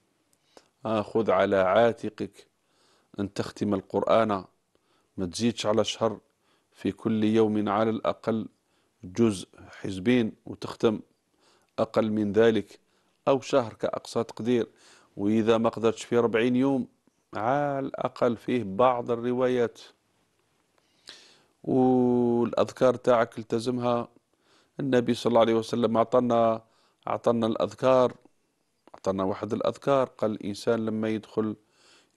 أخذ آه، خذ على عاتقك أن تختم القرآن ما تزيدش على شهر في كل يوم على الأقل جزء حزبين وتختم أقل من ذلك أو شهر كأقصى تقدير وإذا ما قدرتش في 40 يوم على الأقل فيه بعض الروايات والأذكار تاعك التزمها النبي صلى الله عليه وسلم أعطانا أعطانا الأذكار أعطانا واحد الأذكار قال الإنسان لما يدخل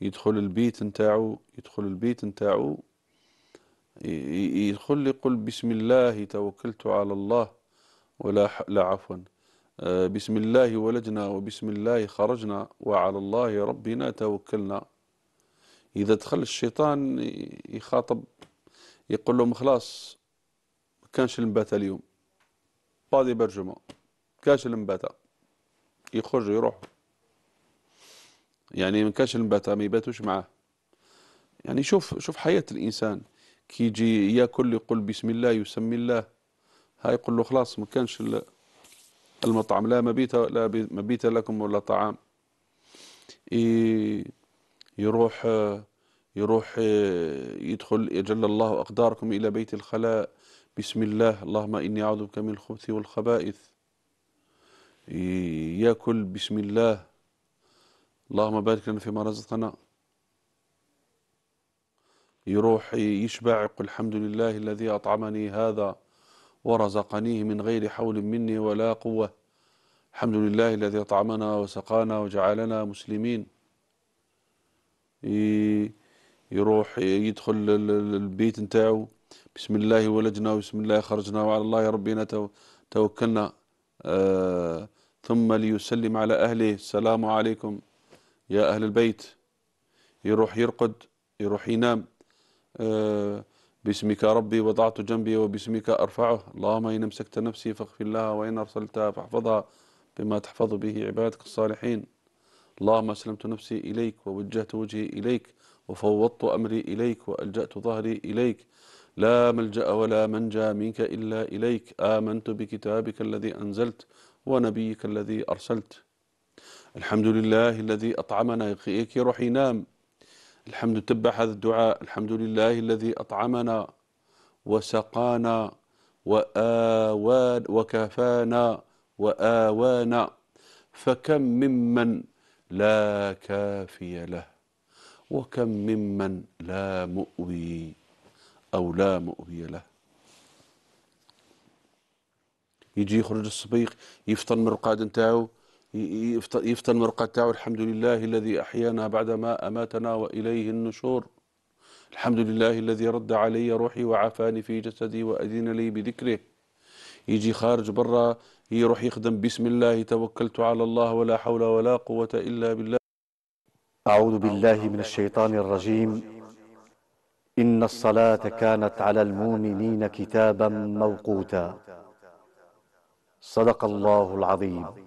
يدخل البيت نتاعو يدخل البيت نتاعو يدخل يقول بسم الله توكلت على الله ولا لا عفوا آه، بسم الله ولجنا وبسم الله خرجنا وعلى الله ربنا توكلنا إذا دخل الشيطان يخاطب يقول لهم خلاص ما كانش المباتة اليوم باضي برجمة كانش المباتة يخرج يروح يعني ما كانش المباتة ما يباتوش معاه يعني شوف شوف حياة الإنسان كي يجي ياكل يقول بسم الله يسمي الله هاي يقول له خلاص ما كانش المطعم لا مبيت لا مبيت لكم ولا طعام يروح يروح يدخل يجل الله أقداركم إلى بيت الخلاء بسم الله اللهم إني أعوذ بك من الخبث والخبائث ياكل بسم الله اللهم بارك لنا فيما رزقنا يروح يشبع يقول الحمد لله الذي أطعمني هذا ورزقنيه من غير حول مني ولا قوة الحمد لله الذي أطعمنا وسقانا وجعلنا مسلمين يروح يدخل البيت نتاعو بسم الله ولجنا وبسم الله خرجنا وعلى الله ربنا توكلنا آه، ثم ليسلم على أهله السلام عليكم يا أهل البيت يروح يرقد يروح ينام آه، باسمك ربي وضعت جنبي وباسمك أرفعه اللهم إن أمسكت نفسي فاغفر لها وإن أرسلتها فاحفظها بما تحفظ به عبادك الصالحين اللهم أسلمت نفسي إليك ووجهت وجهي إليك وفوضت أمري إليك وألجأت ظهري إليك لا ملجأ ولا منجى منك إلا إليك آمنت بكتابك الذي أنزلت ونبيك الذي أرسلت الحمد لله الذي أطعمنا يقيك روحي نام الحمد تبع هذا الدعاء الحمد لله الذي أطعمنا وسقانا وآوان وكفانا وآوانا فكم ممن لا كافي له وكم ممن لا مؤوي أو لا مؤوي له يجي يخرج الصبيق يفطن من الرقاد نتاعو يفتن المرقة تاعو الحمد لله الذي أحيانا بعدما أماتنا وإليه النشور الحمد لله الذي رد علي روحي وعافاني في جسدي وأذن لي بذكره يجي خارج برا يروح يخدم بسم الله توكلت على الله ولا حول ولا قوة إلا بالله أعوذ بالله من الشيطان الرجيم إن الصلاة كانت على المؤمنين كتابا موقوتا صدق الله العظيم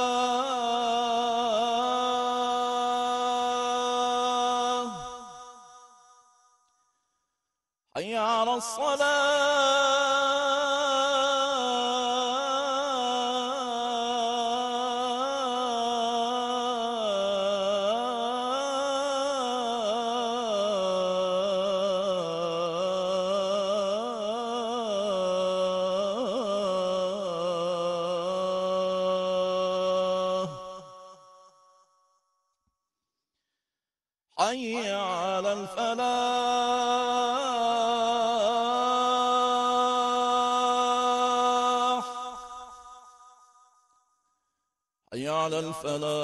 الصلاة فلا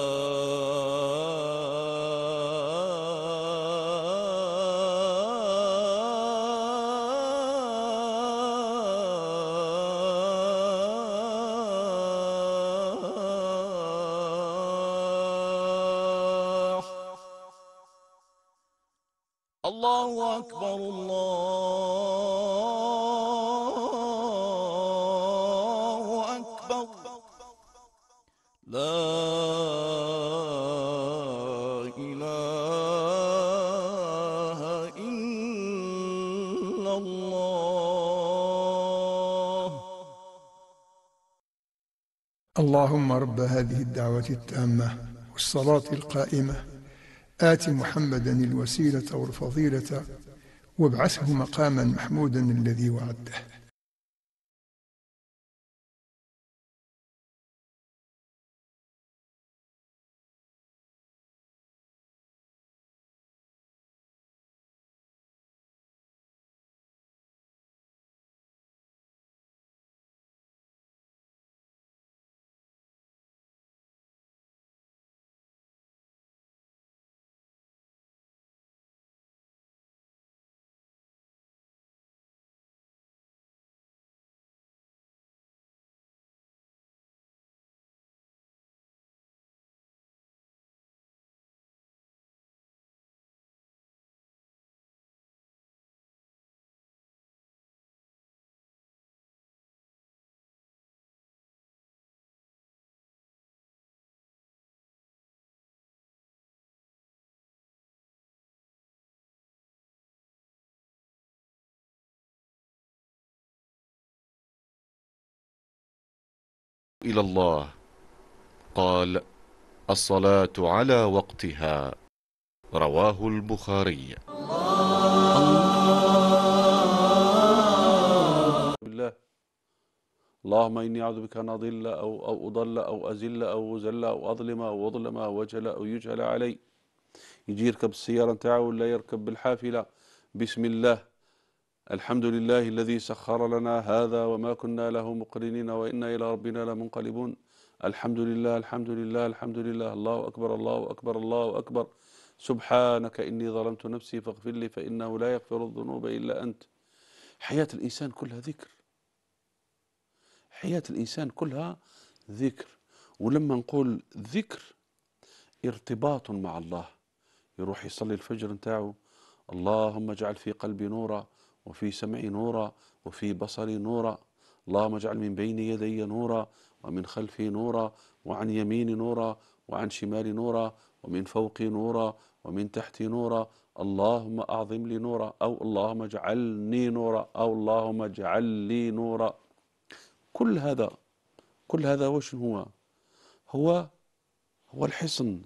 التامة والصلاة القائمة آت محمدا الوسيلة والفضيلة وابعثه مقاما محمودا الذي وعدته إلى الله قال الصلاة على وقتها رواه البخاري الله اللهم إني أعوذ بك أن أضل أو, أو أضل أو أزل أو أزل أو أظلم أو أظلم أو أجل أو يجهل علي يجي يركب السيارة نتاعو ولا يركب بالحافلة بسم الله الحمد لله الذي سخر لنا هذا وما كنا له مقرنين وإنا إلى ربنا لمنقلبون الحمد لله الحمد لله الحمد لله الله أكبر الله أكبر الله أكبر سبحانك إني ظلمت نفسي فاغفر لي فإنه لا يغفر الذنوب إلا أنت حياة الإنسان كلها ذكر حياة الإنسان كلها ذكر ولما نقول ذكر ارتباط مع الله يروح يصلي الفجر نتاعو اللهم اجعل في قلبي نورا وفي سمعي نورا وفي بصري نورا اللهم اجعل من بين يدي نورا ومن خلفي نورا وعن يميني نورا وعن شمالي نورا ومن فوقي نورا ومن تحتي نورا اللهم أعظم لي نورا أو اللهم اجعلني نورا أو اللهم اجعل لي نورا كل هذا كل هذا وش هو هو هو الحصن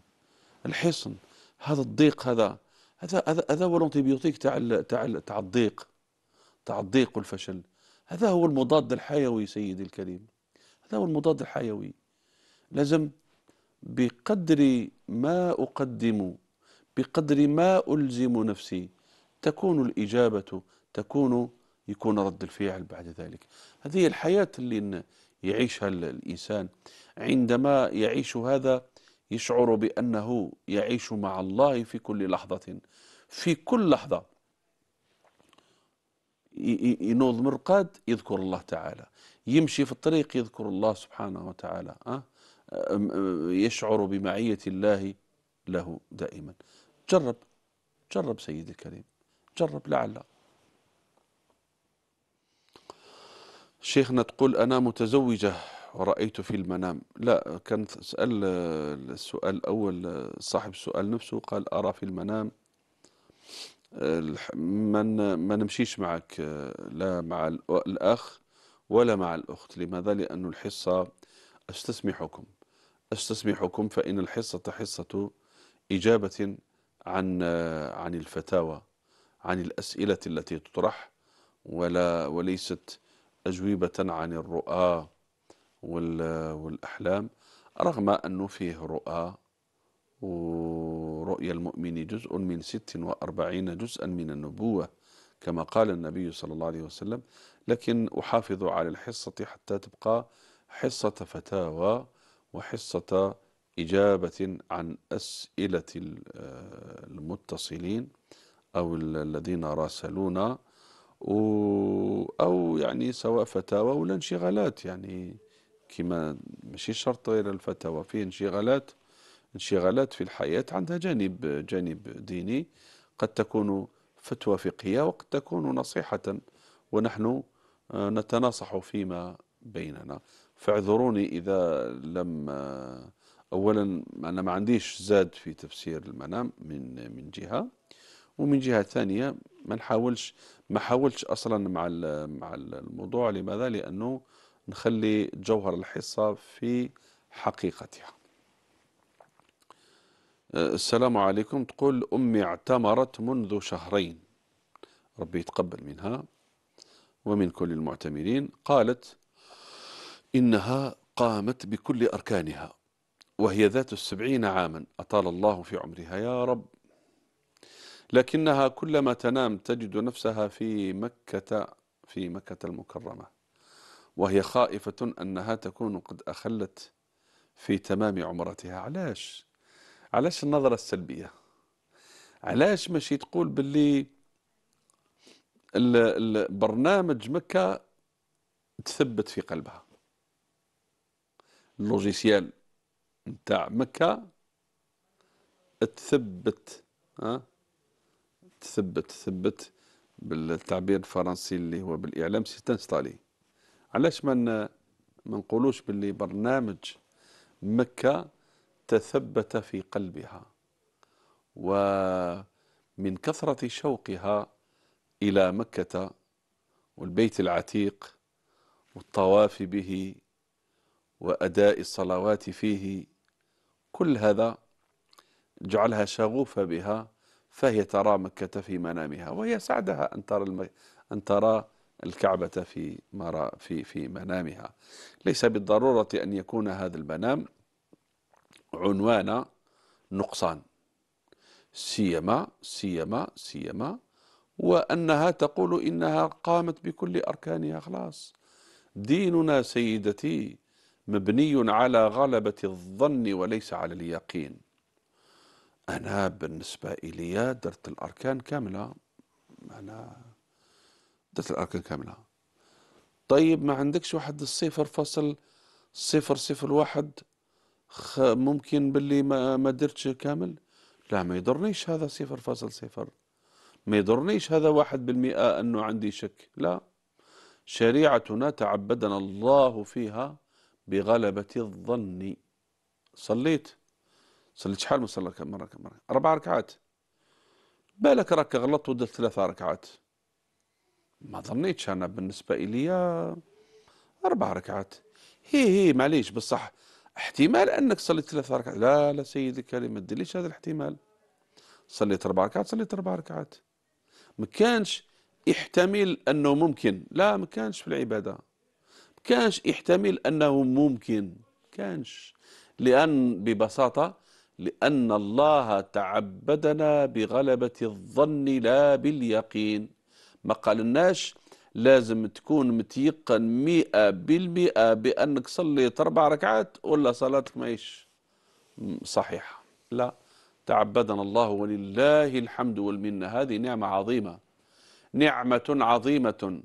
الحصن هذا الضيق هذا هذا هذا, هو الانتيبيوتيك تاع تاع تاع الضيق تعضيق والفشل هذا هو المضاد الحيوي سيدي الكريم هذا هو المضاد الحيوي لازم بقدر ما أقدم بقدر ما ألزم نفسي تكون الإجابة تكون يكون رد الفعل بعد ذلك هذه الحياة اللي يعيشها الإنسان عندما يعيش هذا يشعر بأنه يعيش مع الله في كل لحظة في كل لحظة ينوض من يذكر الله تعالى يمشي في الطريق يذكر الله سبحانه وتعالى يشعر بمعية الله له دائما جرب جرب سيدي الكريم جرب لعل شيخنا تقول أنا متزوجة ورأيت في المنام لا كانت سأل السؤال الأول صاحب السؤال نفسه قال أرى في المنام ما ما نمشيش معك لا مع الأخ ولا مع الأخت لماذا؟ لأن الحصة استسمحكم استسمحكم فإن الحصة حصة إجابة عن عن الفتاوى عن الأسئلة التي تطرح ولا وليست أجوبة عن الرؤى والأحلام رغم أنه فيه رؤى ورؤيا المؤمن جزء من ست وأربعين جزءا من النبوة كما قال النبي صلى الله عليه وسلم لكن أحافظ على الحصة حتى تبقى حصة فتاوى وحصة إجابة عن أسئلة آه، المتصلين أو الذين راسلونا أو يعني سواء فتاوى ولا انشغالات يعني كما ماشي شرط غير الفتاوى فيه انشغالات انشغالات في الحياة عندها جانب جانب ديني قد تكون فتوى فقهية وقد تكون نصيحة ونحن آه، نتناصح فيما بيننا فاعذروني إذا لم آه، أولا أنا ما عنديش زاد في تفسير المنام من من جهة ومن جهة ثانية ما نحاولش ما حاولش أصلا مع مع الموضوع لماذا؟ لأنه نخلي جوهر الحصة في حقيقتها السلام عليكم تقول أمي اعتمرت منذ شهرين ربي يتقبل منها ومن كل المعتمرين قالت إنها قامت بكل أركانها وهي ذات السبعين عاما أطال الله في عمرها يا رب لكنها كلما تنام تجد نفسها في مكة في مكة المكرمة وهي خائفة أنها تكون قد أخلت في تمام عمرتها علاش علاش النظرة السلبية علاش ماشي تقول باللي البرنامج مكة تثبت في قلبها اللوجيسيال نتاع مكة تثبت ها تثبت تثبت بالتعبير الفرنسي اللي هو بالإعلام ستنستالي علاش ما ما نقولوش باللي برنامج مكة تثبت في قلبها ومن كثرة شوقها إلى مكة والبيت العتيق والطواف به وأداء الصلوات فيه كل هذا جعلها شغوفة بها فهي ترى مكة في منامها وهي سعدها أن ترى الم... أن ترى الكعبة في مرا... في في منامها ليس بالضرورة أن يكون هذا المنام عنوان نقصان سيما سيما سيما وأنها تقول إنها قامت بكل أركانها خلاص ديننا سيدتي مبني على غلبة الظن وليس على اليقين أنا بالنسبة إلي درت الأركان كاملة أنا درت الأركان كاملة طيب ما عندكش واحد الصفر فصل صفر صفر واحد خ... ممكن باللي ما, ما درتش كامل لا ما يضرنيش هذا صفر فاصل صفر ما يضرنيش هذا واحد بالمئة أنه عندي شك لا شريعتنا تعبدنا الله فيها بغلبة الظن صليت صليت شحال من صلاة كم مرة كم مرة أربع ركعات بالك راك غلطت ودرت ثلاث ركعات ما ظنيتش أنا بالنسبة إلي أربع ركعات هي هي معليش بالصح احتمال انك صليت ثلاث ركعات لا لا سيد الكريم ما تدليش هذا الاحتمال صليت اربع ركعات صليت اربع ركعات ما كانش يحتمل انه ممكن لا ما كانش في العباده ما كانش يحتمل انه ممكن كانش لان ببساطه لان الله تعبدنا بغلبه الظن لا باليقين ما قالناش لازم تكون متيقن مئة بالمئة بأنك صليت أربع ركعات ولا صلاتك ماهيش صحيحة لا تعبدنا الله ولله الحمد والمنة هذه نعمة عظيمة نعمة عظيمة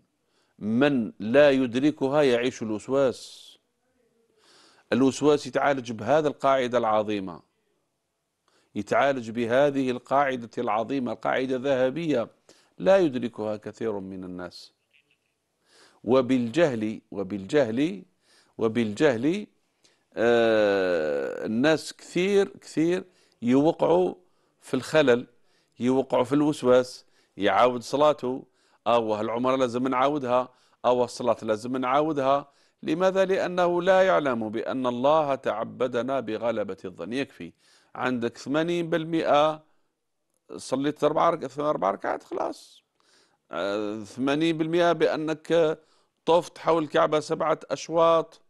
من لا يدركها يعيش الوسواس الوسواس يتعالج بهذا القاعدة العظيمة يتعالج بهذه القاعدة العظيمة قاعدة ذهبية لا يدركها كثير من الناس وبالجهل وبالجهل وبالجهل آه الناس كثير كثير يوقعوا في الخلل يوقعوا في الوسواس يعاود صلاته أو العمرة لازم نعاودها أو الصلاة لازم نعاودها لماذا؟ لأنه لا يعلم بأن الله تعبدنا بغلبة الظن يكفي عندك 80% صليت أربع ركعات خلاص 80% آه، بأنك طفت حول الكعبة سبعة أشواط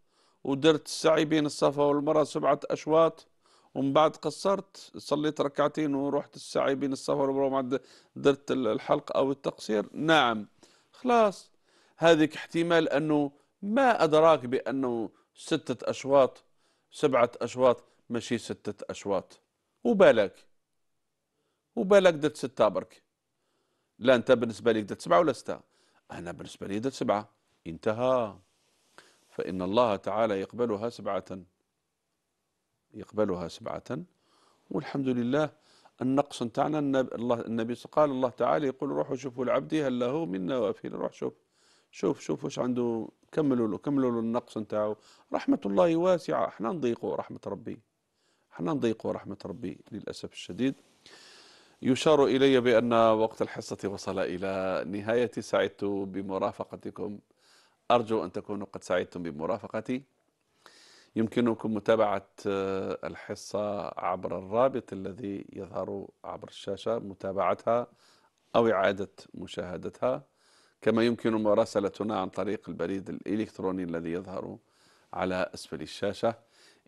ودرت السعي بين الصفا والمرة سبعة أشواط ومن بعد قصرت صليت ركعتين ورحت السعي بين الصفا والمروه بعد درت الحلق او التقصير نعم خلاص هذيك احتمال انه ما ادراك بانه ستة اشواط سبعة اشواط ماشي ستة اشواط وبالك وبالك درت ستة برك لا انت بالنسبة لي درت سبعة ولا ستة انا بالنسبة لي درت سبعة انتهى فإن الله تعالى يقبلها سبعة يقبلها سبعة والحمد لله النقص نتاعنا النبي قال الله تعالى يقول روحوا شوفوا لعبدي هل له من نوافل روح شوف شوف شوف واش عنده كملوا له كملوا له النقص نتاعو رحمة الله واسعة احنا نضيقوا رحمة ربي احنا نضيقوا رحمة ربي للأسف الشديد يشار إلي بأن وقت الحصة وصل إلى نهاية سعدت بمرافقتكم أرجو أن تكونوا قد سعدتم بمرافقتي يمكنكم متابعة آه، الحصة عبر الرابط الذي يظهر عبر الشاشة متابعتها أو إعادة مشاهدتها كما يمكن مراسلتنا عن طريق البريد الإلكتروني الذي يظهر على أسفل الشاشة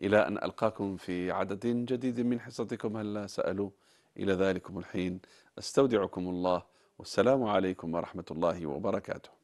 إلى أن ألقاكم في عدد جديد من حصتكم هلا سألوا إلى ذلكم الحين استودعكم الله والسلام عليكم ورحمة الله وبركاته